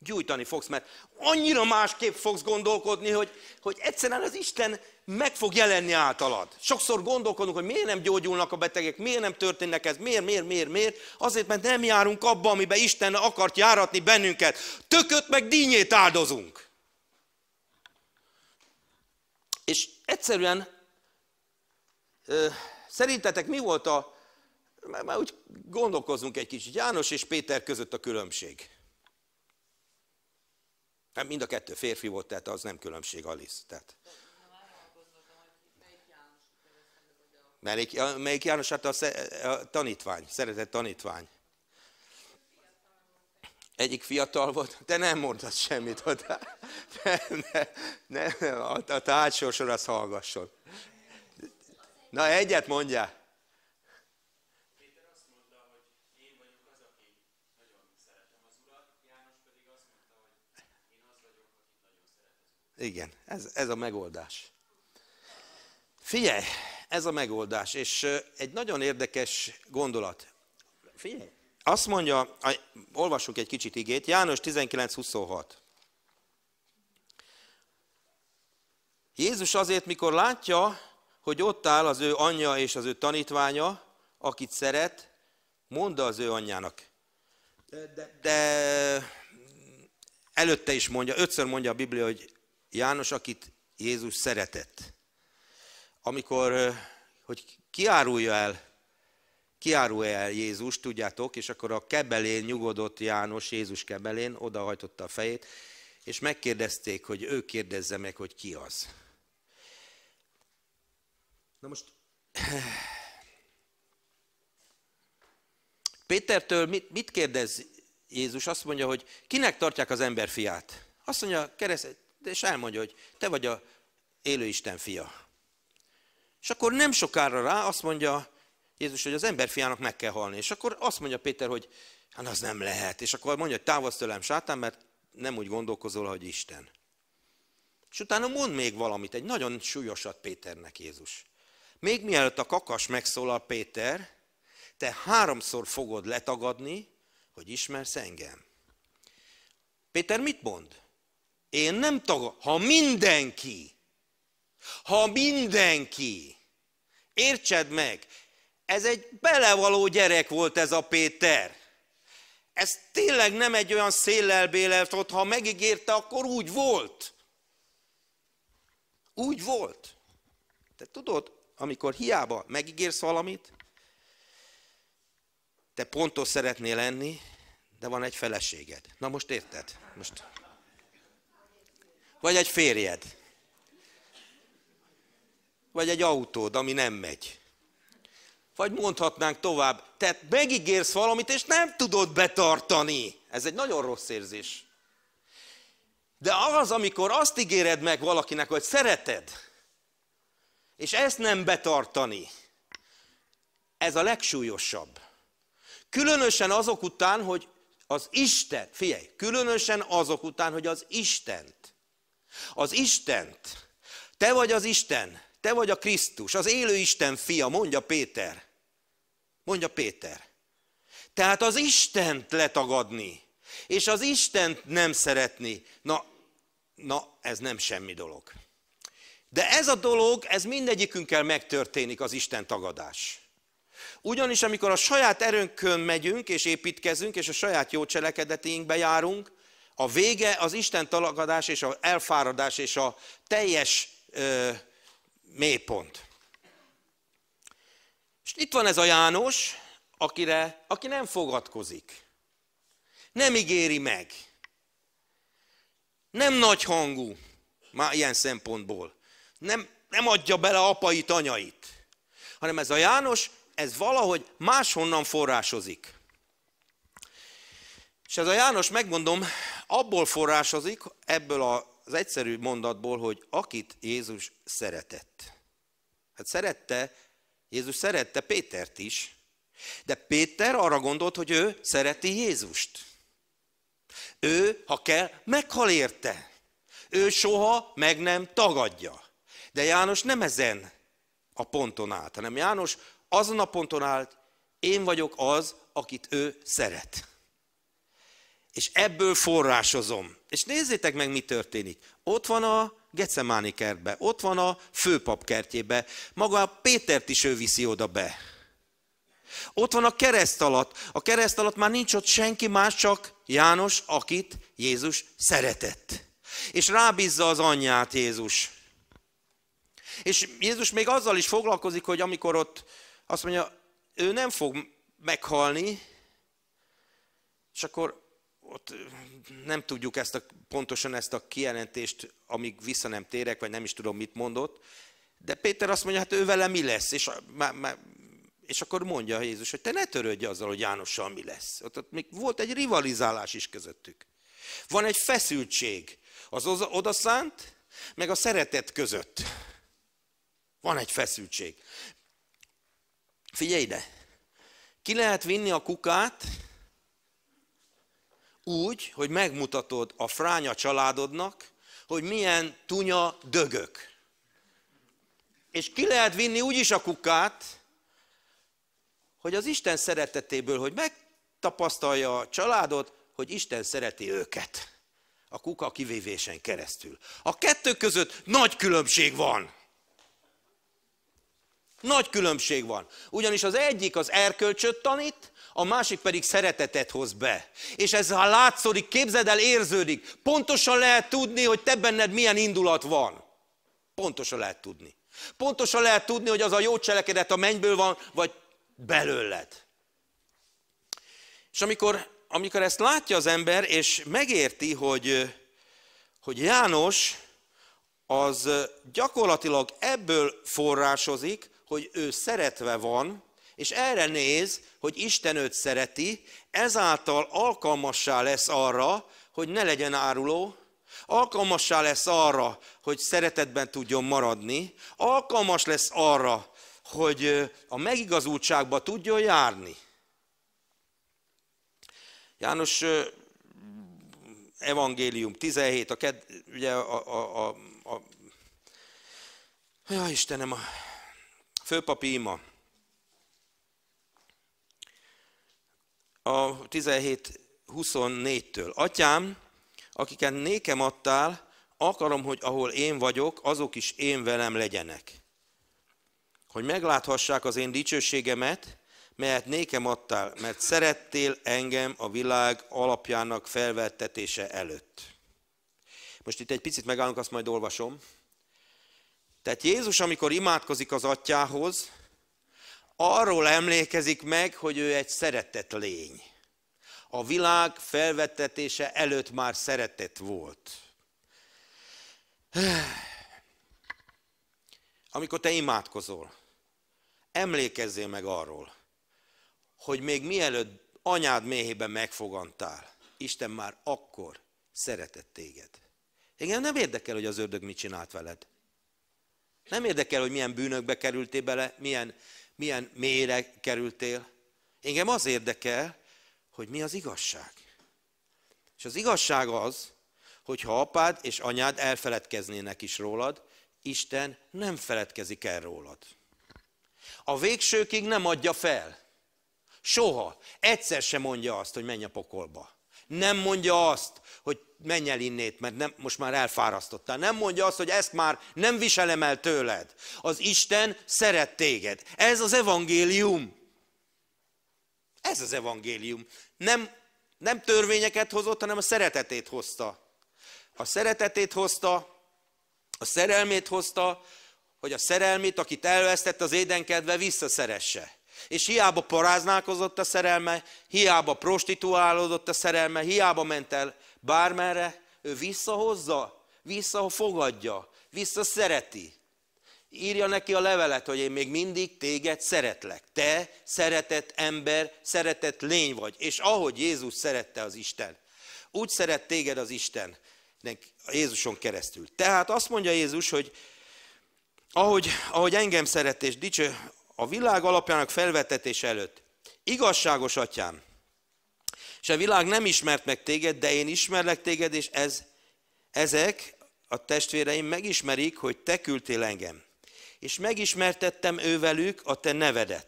gyújtani fogsz, mert annyira másképp fogsz gondolkodni, hogy, hogy egyszerűen az Isten meg fog jelenni általad. Sokszor gondolkodunk, hogy miért nem gyógyulnak a betegek, miért nem történnek ez, miért, miért, miért, miért. Azért, mert nem járunk abba, amiben Isten akart járatni bennünket. Tököt meg dínyét áldozunk. És egyszerűen ö, szerintetek mi volt a, már úgy gondolkozunk egy kicsit, János és Péter között a különbség. Hát mind a kettő férfi volt, tehát az nem különbség liszt. Tehát. Melyik, melyik János? Hát a, a tanítvány, szeretett tanítvány. Egyik fiatal volt, de nem mondhat semmit hozzá. Nem, nem, nem, a, a tárgy sorsor azt hallgasson. Na egyet mondjál. Igen, ez, ez a megoldás. Figyelj, ez a megoldás, és egy nagyon érdekes gondolat. Figyelj, azt mondja, olvasunk egy kicsit igét, János 19.26. Jézus azért, mikor látja, hogy ott áll az ő anyja és az ő tanítványa, akit szeret, mondta az ő anyjának. De, de, de előtte is mondja, ötször mondja a Biblia, hogy János, akit Jézus szeretett. Amikor, hogy kiárulja el, kiárulja el Jézus, tudjátok, és akkor a kebelén nyugodott János, Jézus kebelén, odahajtotta a fejét, és megkérdezték, hogy ő kérdezze meg, hogy ki az. Na most *clears throat* Pétertől mit, mit kérdez Jézus? Azt mondja, hogy kinek tartják az ember fiát? Azt mondja, kereszt, és elmondja, hogy te vagy a élő Isten fia. És akkor nem sokára rá azt mondja Jézus, hogy az emberfiának meg kell halni. És akkor azt mondja Péter, hogy hát az nem lehet. És akkor mondja, hogy távozz tőlem, sátán, mert nem úgy gondolkozol, hogy Isten. És utána mond még valamit, egy nagyon súlyosat Péternek Jézus. Még mielőtt a kakas megszólal Péter, te háromszor fogod letagadni, hogy ismersz engem. Péter mit mond? Én nem tagom. Ha mindenki, ha mindenki, értsed meg, ez egy belevaló gyerek volt ez a Péter. Ez tényleg nem egy olyan széllel bélelt, ott ha megígérte, akkor úgy volt. Úgy volt. Te tudod, amikor hiába megígérsz valamit, te pontos szeretnél lenni, de van egy feleséged. Na most érted? Most vagy egy férjed. Vagy egy autód, ami nem megy. Vagy mondhatnánk tovább, te megígérsz valamit, és nem tudod betartani. Ez egy nagyon rossz érzés. De az, amikor azt ígéred meg valakinek, hogy szereted, és ezt nem betartani, ez a legsúlyosabb. Különösen azok után, hogy az Isten, figyelj, különösen azok után, hogy az Isten az Istent. Te vagy az Isten, te vagy a Krisztus, az élő Isten fia, mondja Péter. Mondja Péter. Tehát az Istent letagadni, és az Istent nem szeretni, na, na ez nem semmi dolog. De ez a dolog, ez mindegyikünkkel megtörténik, az Isten tagadás. Ugyanis amikor a saját erőnkön megyünk és építkezünk, és a saját jó cselekedeténkbe járunk, a vége az Isten talagadás és az elfáradás és a teljes ö, mélypont. És itt van ez a János, akire, aki nem fogadkozik. Nem ígéri meg. Nem nagy hangú, már ilyen szempontból. Nem, nem adja bele apait, anyait. Hanem ez a János, ez valahogy máshonnan forrásozik. És ez a János, megmondom, Abból forrásozik, ebből az egyszerű mondatból, hogy akit Jézus szeretett. Hát szerette, Jézus szerette Pétert is, de Péter arra gondolt, hogy ő szereti Jézust. Ő, ha kell, meghal érte. Ő soha meg nem tagadja. De János nem ezen a ponton állt, hanem János azon a ponton állt, én vagyok az, akit ő szeret és ebből forrásozom. És nézzétek meg, mi történik. Ott van a Gecemáni kertbe, ott van a főpap kertjébe, maga a Pétert is ő viszi oda be. Ott van a kereszt alatt. A kereszt alatt már nincs ott senki más, csak János, akit Jézus szeretett. És rábízza az anyját Jézus. És Jézus még azzal is foglalkozik, hogy amikor ott azt mondja, ő nem fog meghalni, és akkor ott nem tudjuk ezt a, pontosan ezt a kijelentést, amíg vissza nem térek, vagy nem is tudom, mit mondott. De Péter azt mondja, hát ő vele mi lesz? És, má, má, és akkor mondja Jézus, hogy te ne törődj azzal, hogy Jánossal mi lesz. Ott, ott még volt egy rivalizálás is közöttük. Van egy feszültség az odaszánt, meg a szeretet között. Van egy feszültség. Figyelj ide! Ki lehet vinni a kukát, úgy, hogy megmutatod a fránya családodnak, hogy milyen tunya dögök. És ki lehet vinni úgy is a kukát, hogy az Isten szeretetéből, hogy megtapasztalja a családot, hogy Isten szereti őket. A kuka kivévésen keresztül. A kettő között nagy különbség van. Nagy különbség van. Ugyanis az egyik az erkölcsöt tanít, a másik pedig szeretetet hoz be. És ez ha látszódik, képzeld el, érződik. Pontosan lehet tudni, hogy te benned milyen indulat van. Pontosan lehet tudni. Pontosan lehet tudni, hogy az a jó cselekedet a mennyből van, vagy belőled. És amikor, amikor ezt látja az ember, és megérti, hogy, hogy János az gyakorlatilag ebből forrásozik, hogy ő szeretve van, és erre néz, hogy Isten őt szereti, ezáltal alkalmassá lesz arra, hogy ne legyen áruló, alkalmassá lesz arra, hogy szeretetben tudjon maradni, alkalmas lesz arra, hogy a megigazultságba tudjon járni. János evangélium 17, a, ked, ugye a, a, a, a, ja Istenem, a Főpapi ima. A 17.24-től. Atyám, akiket nékem adtál, akarom, hogy ahol én vagyok, azok is én velem legyenek. Hogy megláthassák az én dicsőségemet, melyet nékem adtál, mert szerettél engem a világ alapjának felvettetése előtt. Most itt egy picit megállunk, azt majd olvasom. Tehát Jézus, amikor imádkozik az atyához, arról emlékezik meg, hogy ő egy szeretett lény. A világ felvettetése előtt már szeretett volt. Amikor te imádkozol, emlékezzél meg arról, hogy még mielőtt anyád méhében megfogantál, Isten már akkor szeretett téged. Igen, nem érdekel, hogy az ördög mit csinált veled. Nem érdekel, hogy milyen bűnökbe kerültél bele, milyen, milyen mélyre kerültél. Engem az érdekel, hogy mi az igazság. És az igazság az, hogy ha apád és anyád elfeledkeznének is rólad, Isten nem feledkezik el rólad. A végsőkig nem adja fel. Soha. Egyszer sem mondja azt, hogy menj a pokolba. Nem mondja azt, hogy menj el innét, mert nem, most már elfárasztottál. Nem mondja azt, hogy ezt már nem viselem el tőled. Az Isten szeret téged. Ez az evangélium. Ez az evangélium. Nem, nem törvényeket hozott, hanem a szeretetét hozta. A szeretetét hozta, a szerelmét hozta, hogy a szerelmét, akit elvesztett az édenkedve, visszaszeresse. És hiába paráználkozott a szerelme, hiába prostituálódott a szerelme, hiába ment el bármerre, ő visszahozza, visszafogadja, visszaszereti. Írja neki a levelet, hogy én még mindig téged szeretlek. Te szeretett ember, szeretett lény vagy. És ahogy Jézus szerette az Isten, úgy szeret téged az Isten, Jézuson keresztül. Tehát azt mondja Jézus, hogy ahogy, ahogy engem szeret és dicső, a világ alapjának felvetetése előtt. Igazságos atyám, és a világ nem ismert meg téged, de én ismerlek téged, és ez, ezek a testvéreim megismerik, hogy te küldtél engem. És megismertettem ővelük a te nevedet.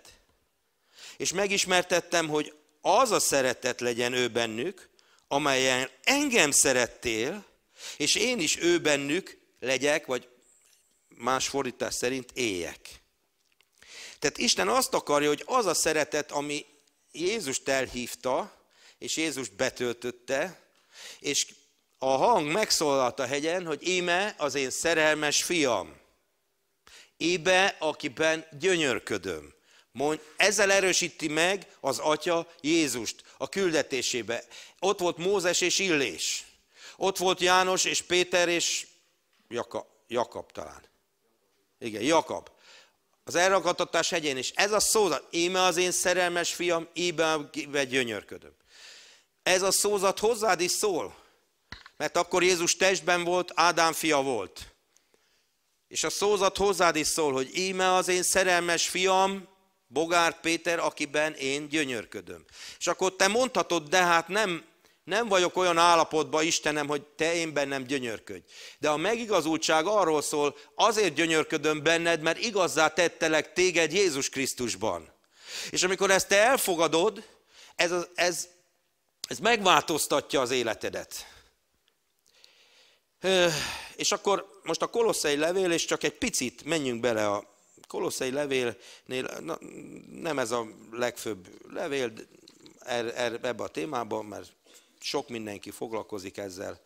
És megismertettem, hogy az a szeretet legyen ő bennük, amelyen engem szerettél, és én is ő bennük legyek, vagy más fordítás szerint éljek. Tehát Isten azt akarja, hogy az a szeretet, ami Jézust elhívta, és Jézust betöltötte, és a hang megszólalt a hegyen, hogy íme az én szerelmes fiam, ébe, akiben gyönyörködöm. Mond, ezzel erősíti meg az Atya Jézust a küldetésébe. Ott volt Mózes és Illés. Ott volt János és Péter és Jaka, Jakab talán. Igen, Jakab. Az elragadtatás hegyén is. Ez a szózat, íme az én szerelmes fiam, íme gyönyörködöm. Ez a szózat hozzád is szól, mert akkor Jézus testben volt, Ádám fia volt. És a szózat hozzád is szól, hogy íme az én szerelmes fiam, Bogár Péter, akiben én gyönyörködöm. És akkor te mondhatod, de hát nem nem vagyok olyan állapotban, Istenem, hogy te én bennem gyönyörködj. De a megigazultság arról szól, azért gyönyörködöm benned, mert igazzá tettelek téged Jézus Krisztusban. És amikor ezt te elfogadod, ez, ez, ez megváltoztatja az életedet. És akkor most a koloszai levél, és csak egy picit menjünk bele a koloszai levélnél, na, nem ez a legfőbb levél, er, er, ebbe a témában, mert sok mindenki foglalkozik ezzel.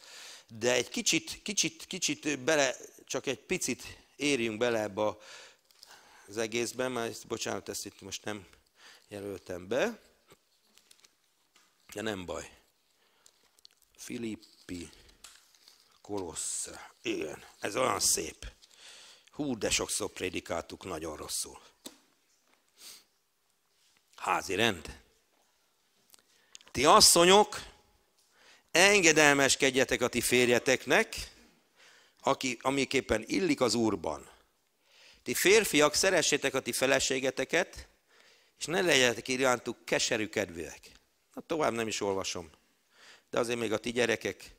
De egy kicsit, kicsit, kicsit bele, csak egy picit érjünk bele ebbe a, az egészbe, mert bocsánat, ezt itt most nem jelöltem be, de nem baj. Filippi Kolossza. Igen, ez olyan szép. Hú, de sokszor prédikáltuk nagyon rosszul. Házi rend. Ti asszonyok, engedelmeskedjetek a ti férjeteknek, aki, amiképpen illik az Úrban. Ti férfiak, szeressétek a ti feleségeteket, és ne legyetek irántuk keserű kedvűek. Na, tovább nem is olvasom. De azért még a ti gyerekek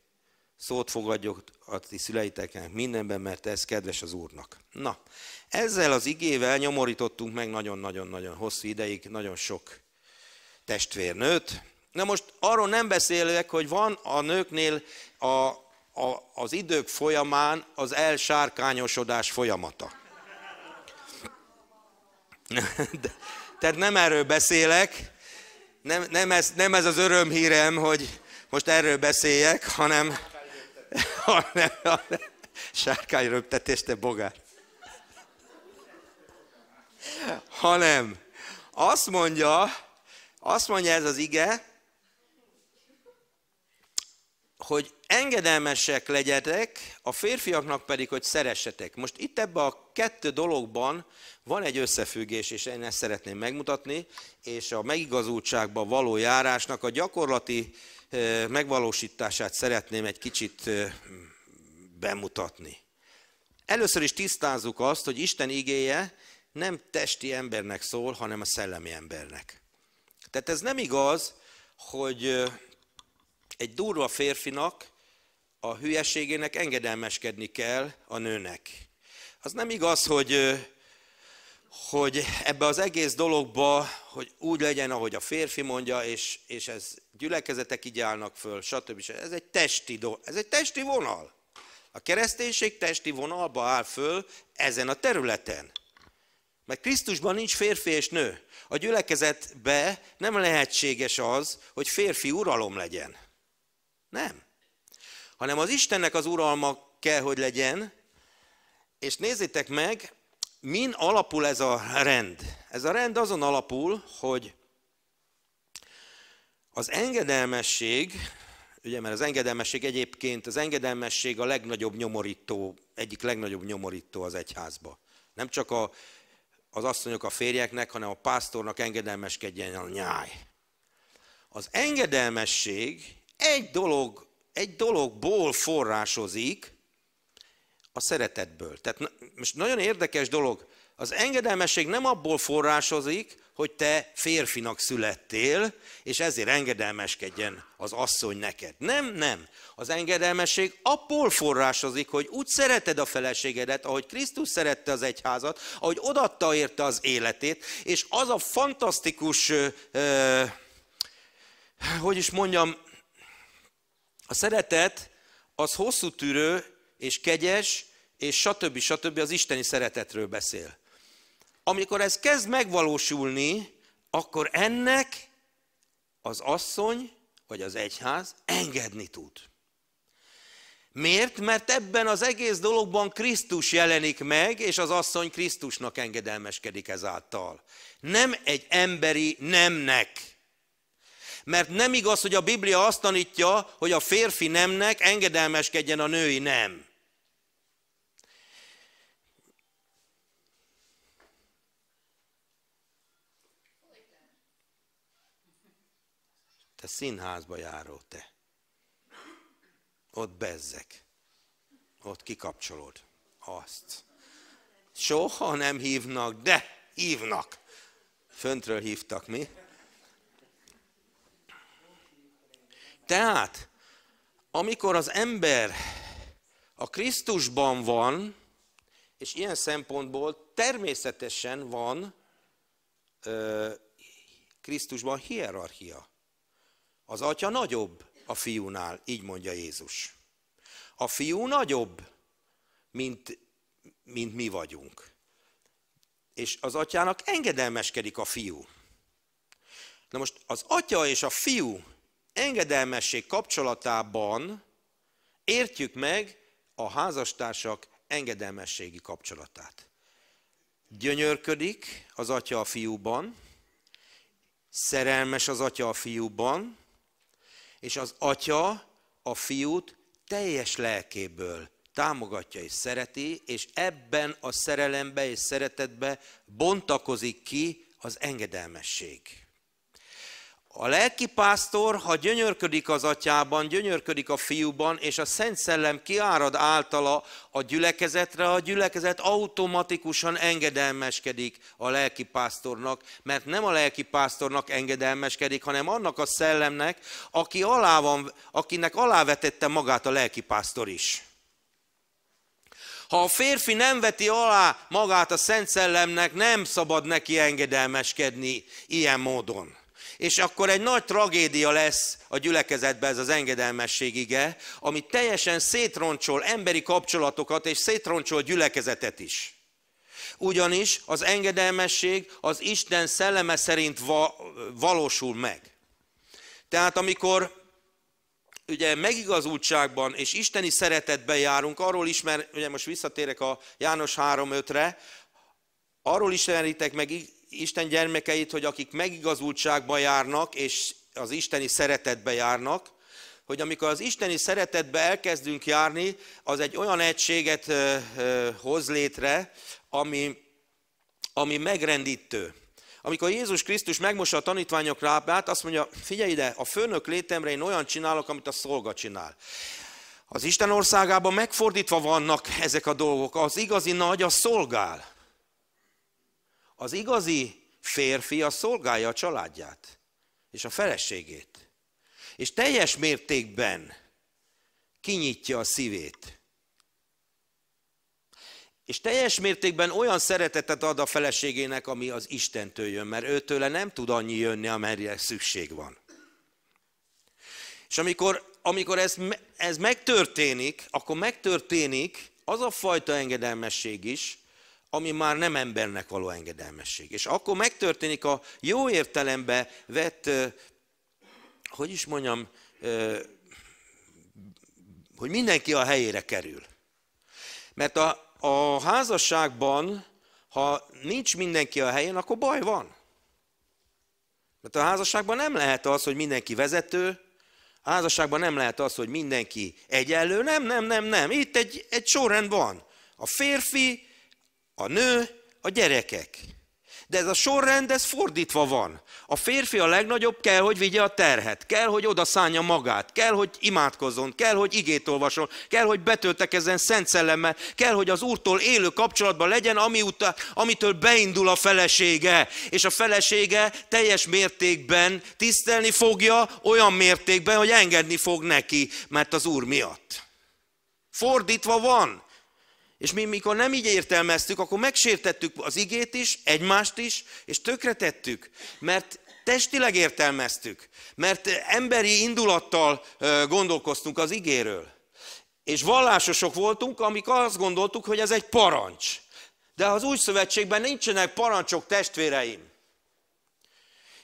szót fogadjuk a ti szüleiteknek mindenben, mert ez kedves az Úrnak. Na, ezzel az igével nyomorítottunk meg nagyon-nagyon-nagyon hosszú ideig, nagyon sok testvérnőt, Na most arról nem beszélek, hogy van a nőknél a, a, az idők folyamán az elsárkányosodás folyamata. De, tehát nem erről beszélek, nem, nem, ez, nem ez az örömhírem, hogy most erről beszéljek, hanem, hanem, hanem sárkányröptetés, te bogár. Hanem azt mondja, azt mondja ez az ige, hogy engedelmesek legyetek, a férfiaknak pedig, hogy szeressetek. Most itt ebbe a kettő dologban van egy összefüggés, és én ezt szeretném megmutatni, és a megigazultságba való járásnak a gyakorlati megvalósítását szeretném egy kicsit bemutatni. Először is tisztázzuk azt, hogy Isten igéje nem testi embernek szól, hanem a szellemi embernek. Tehát ez nem igaz, hogy egy durva férfinak a hülyeségének engedelmeskedni kell a nőnek. Az nem igaz, hogy, hogy ebbe az egész dologba, hogy úgy legyen, ahogy a férfi mondja, és, és ez gyülekezetek így állnak föl, stb. Ez egy testi, do, ez egy testi vonal. A kereszténység testi vonalba áll föl ezen a területen. Mert Krisztusban nincs férfi és nő. A gyülekezetbe nem lehetséges az, hogy férfi uralom legyen. Nem. Hanem az Istennek az uralma kell, hogy legyen, és nézzétek meg, min alapul ez a rend. Ez a rend azon alapul, hogy az engedelmesség, ugye, mert az engedelmesség egyébként, az engedelmesség a legnagyobb nyomorító, egyik legnagyobb nyomorító az egyházba. Nem csak a, az asszonyok a férjeknek, hanem a pásztornak engedelmeskedjen a nyáj. Az engedelmesség egy, dolog, egy dologból forrásozik, a szeretetből. Tehát most nagyon érdekes dolog. Az engedelmesség nem abból forrásozik, hogy te férfinak születtél, és ezért engedelmeskedjen az asszony neked. Nem, nem. Az engedelmesség abból forrásozik, hogy úgy szereted a feleségedet, ahogy Krisztus szerette az egyházat, ahogy odatta érte az életét, és az a fantasztikus, ö, ö, hogy is mondjam, a szeretet az hosszú tűrő és kegyes, és stb. stb. az isteni szeretetről beszél. Amikor ez kezd megvalósulni, akkor ennek az asszony, vagy az egyház engedni tud. Miért? Mert ebben az egész dologban Krisztus jelenik meg, és az asszony Krisztusnak engedelmeskedik ezáltal. Nem egy emberi nemnek. Mert nem igaz, hogy a Biblia azt tanítja, hogy a férfi nemnek engedelmeskedjen a női nem. Te színházba járó, te. Ott bezzek. Ott kikapcsolod. Azt. Soha nem hívnak, de hívnak. Föntről hívtak mi? Tehát, amikor az ember a Krisztusban van, és ilyen szempontból természetesen van ö, Krisztusban hierarchia. Az atya nagyobb a fiúnál, így mondja Jézus. A fiú nagyobb, mint, mint mi vagyunk. És az atyának engedelmeskedik a fiú. Na most az atya és a fiú engedelmesség kapcsolatában értjük meg a házastársak engedelmességi kapcsolatát. Gyönyörködik az atya a fiúban, szerelmes az atya a fiúban, és az atya a fiút teljes lelkéből támogatja és szereti, és ebben a szerelembe és szeretetbe bontakozik ki az engedelmesség. A lelki pásztor, ha gyönyörködik az atyában, gyönyörködik a fiúban, és a Szent Szellem kiárad általa a gyülekezetre, a gyülekezet automatikusan engedelmeskedik a lelki pásztornak, mert nem a lelki pásztornak engedelmeskedik, hanem annak a szellemnek, aki alá van, akinek alávetette magát a lelki pásztor is. Ha a férfi nem veti alá magát a Szent Szellemnek, nem szabad neki engedelmeskedni ilyen módon. És akkor egy nagy tragédia lesz a gyülekezetben ez az engedelmesség ige, ami teljesen szétroncsol emberi kapcsolatokat, és szétroncsol gyülekezetet is. Ugyanis az engedelmesség az Isten szelleme szerint va- valósul meg. Tehát amikor ugye megigazultságban és isteni szeretetben járunk, arról ismer, ugye most visszatérek a János 3.5-re, arról ismeritek meg Isten gyermekeit, hogy akik megigazultságba járnak, és az isteni szeretetbe járnak, hogy amikor az isteni szeretetbe elkezdünk járni, az egy olyan egységet hoz létre, ami, ami megrendítő. Amikor Jézus Krisztus megmossa a tanítványok lábát, azt mondja, figyelj ide, a főnök létemre én olyan csinálok, amit a szolga csinál. Az Isten országában megfordítva vannak ezek a dolgok. Az igazi nagy a szolgál. Az igazi férfi a szolgálja a családját és a feleségét. És teljes mértékben kinyitja a szívét. És teljes mértékben olyan szeretetet ad a feleségének, ami az Istentől jön, mert őtőle nem tud annyi jönni, amerre szükség van. És amikor, amikor ez, ez megtörténik, akkor megtörténik az a fajta engedelmesség is, ami már nem embernek való engedelmesség. És akkor megtörténik a jó értelembe vett, hogy is mondjam, hogy mindenki a helyére kerül. Mert a, a házasságban, ha nincs mindenki a helyén, akkor baj van. Mert a házasságban nem lehet az, hogy mindenki vezető, a házasságban nem lehet az, hogy mindenki egyenlő. Nem, nem, nem, nem. Itt egy, egy sorrend van. A férfi a nő, a gyerekek. De ez a sorrend, ez fordítva van. A férfi a legnagyobb kell, hogy vigye a terhet, kell, hogy odaszánja magát, kell, hogy imádkozzon, kell, hogy igét olvasson, kell, hogy betöltekezzen szent szellemmel, kell, hogy az úrtól élő kapcsolatban legyen, ami utá, amitől beindul a felesége. És a felesége teljes mértékben tisztelni fogja, olyan mértékben, hogy engedni fog neki, mert az úr miatt. Fordítva van. És mi, mikor nem így értelmeztük, akkor megsértettük az igét is, egymást is, és tökretettük. Mert testileg értelmeztük, mert emberi indulattal gondolkoztunk az igéről. És vallásosok voltunk, amik azt gondoltuk, hogy ez egy parancs. De az új szövetségben nincsenek parancsok, testvéreim.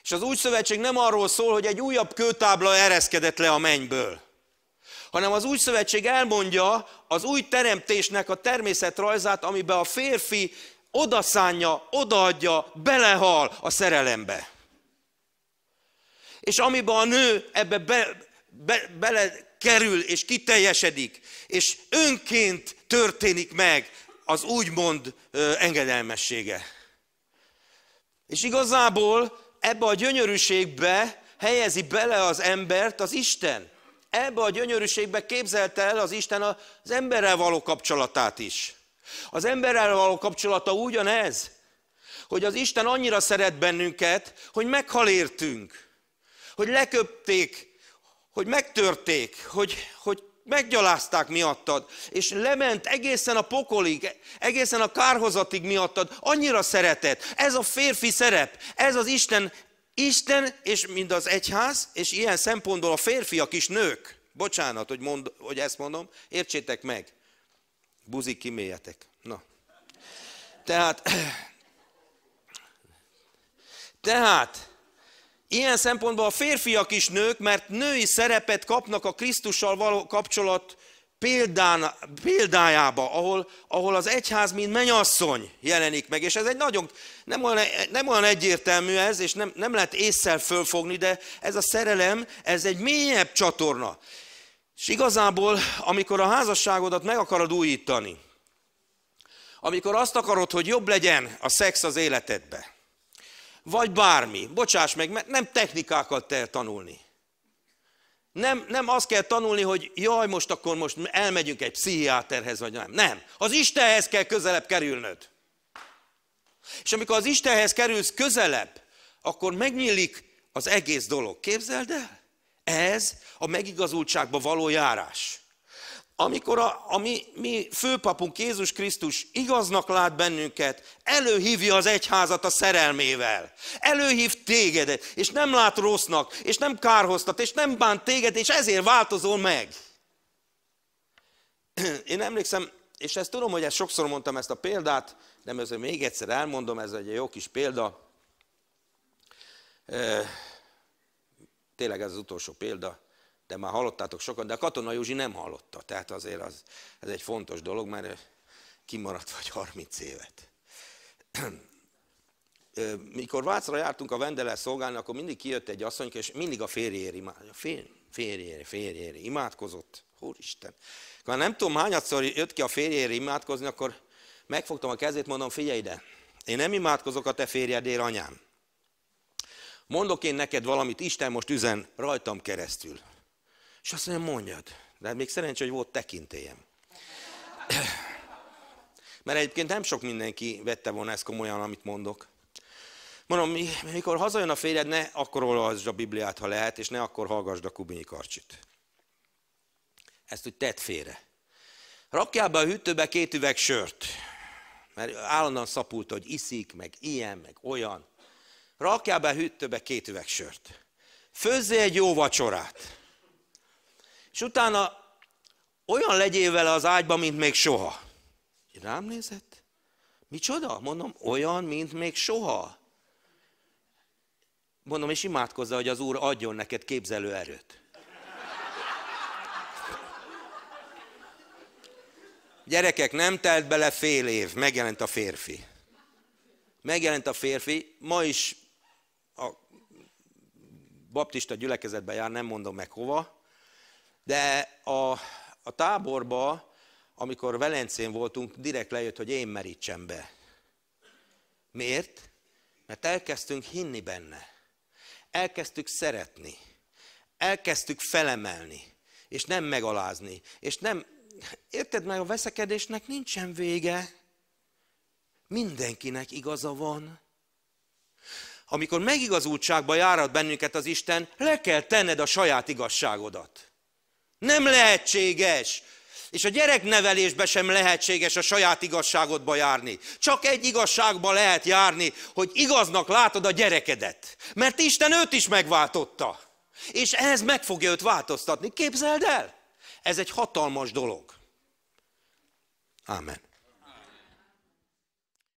És az új szövetség nem arról szól, hogy egy újabb kőtábla ereszkedett le a mennyből, hanem az új szövetség elmondja az új teremtésnek a természetrajzát, amiben a férfi odaszánja, odaadja, belehal a szerelembe. És amiben a nő ebbe be, be, belekerül és kiteljesedik, és önként történik meg az úgymond engedelmessége. És igazából ebbe a gyönyörűségbe helyezi bele az embert az Isten ebbe a gyönyörűségbe képzelte el az Isten az emberrel való kapcsolatát is. Az emberrel való kapcsolata ugyanez, hogy az Isten annyira szeret bennünket, hogy meghalértünk, hogy leköpték, hogy megtörték, hogy, hogy meggyalázták miattad, és lement egészen a pokolig, egészen a kárhozatig miattad, annyira szeretett. Ez a férfi szerep, ez az Isten Isten és mind az egyház, és ilyen szempontból a férfiak is nők. Bocsánat, hogy, mond, hogy ezt mondom, értsétek meg. Buzi kiméjetek. Na. Tehát, *clears throat* tehát, ilyen szempontból a férfiak is nők, mert női szerepet kapnak a Krisztussal való kapcsolat példán, példájába, ahol, ahol az egyház, mint menyasszony jelenik meg. És ez egy nagyon, nem olyan, nem olyan egyértelmű ez, és nem, nem lehet észre fölfogni, de ez a szerelem, ez egy mélyebb csatorna. És igazából, amikor a házasságodat meg akarod újítani, amikor azt akarod, hogy jobb legyen a szex az életedbe, vagy bármi, bocsáss meg, mert nem technikákat kell tanulni. Nem, nem azt kell tanulni, hogy jaj, most akkor most elmegyünk egy pszichiáterhez, vagy nem. Nem. Az Istenhez kell közelebb kerülnöd. És amikor az Istenhez kerülsz közelebb, akkor megnyílik az egész dolog. Képzeld el? Ez a megigazultságba való járás amikor a, a mi, mi főpapunk Jézus Krisztus igaznak lát bennünket, előhívja az egyházat a szerelmével. Előhív téged, és nem lát rossznak, és nem kárhoztat, és nem bánt téged, és ezért változol meg. *clears throat* Én emlékszem, és ezt tudom, hogy ezt sokszor mondtam ezt a példát, de ezért még egyszer elmondom, ez egy jó kis példa. Tényleg ez az utolsó példa de már hallottátok sokat, de a Katona Józsi nem hallotta, tehát azért az, ez egy fontos dolog, mert kimaradt vagy 30 évet. Mikor Vácra jártunk a vendele szolgálni, akkor mindig kijött egy asszony, és mindig a férjére imádkozott. Fér, férjére, férjére imádkozott. Úristen. Már nem tudom hányadszor jött ki a férjére imádkozni, akkor megfogtam a kezét, mondom, figyelj ide, én nem imádkozok a te férjedért, anyám. Mondok én neked valamit, Isten most üzen rajtam keresztül. És azt mondja, mondjad. De hát még szerencsé, hogy volt tekintélyem. *clears throat* Mert egyébként nem sok mindenki vette volna ezt komolyan, amit mondok. Mondom, mikor hazajön a férjed, ne akkor olvasd a Bibliát, ha lehet, és ne akkor hallgassd a Kubinyi karcsit. Ezt úgy tedd félre. Rakjál be a hűtőbe két üveg sört. Mert állandóan szapult, hogy iszik, meg ilyen, meg olyan. Rakjál be a hűtőbe két üveg sört. Főzzél egy jó vacsorát. És utána olyan legyél vele az ágyban, mint még soha. Rám nézett? Micsoda? Mondom, olyan, mint még soha. Mondom, és imádkozza, hogy az Úr adjon neked képzelő erőt. Gyerekek, nem telt bele fél év, megjelent a férfi. Megjelent a férfi, ma is a baptista gyülekezetben jár, nem mondom meg hova, de a, a táborba, amikor Velencén voltunk, direkt lejött, hogy én merítsem be. Miért? Mert elkezdtünk hinni benne. Elkezdtük szeretni. Elkezdtük felemelni. És nem megalázni. És nem, érted meg, a veszekedésnek nincsen vége. Mindenkinek igaza van. Amikor megigazultságba járat bennünket az Isten, le kell tenned a saját igazságodat. Nem lehetséges. És a gyereknevelésben sem lehetséges a saját igazságodba járni. Csak egy igazságba lehet járni, hogy igaznak látod a gyerekedet. Mert Isten őt is megváltotta. És ez meg fogja őt változtatni. Képzeld el! Ez egy hatalmas dolog. Amen.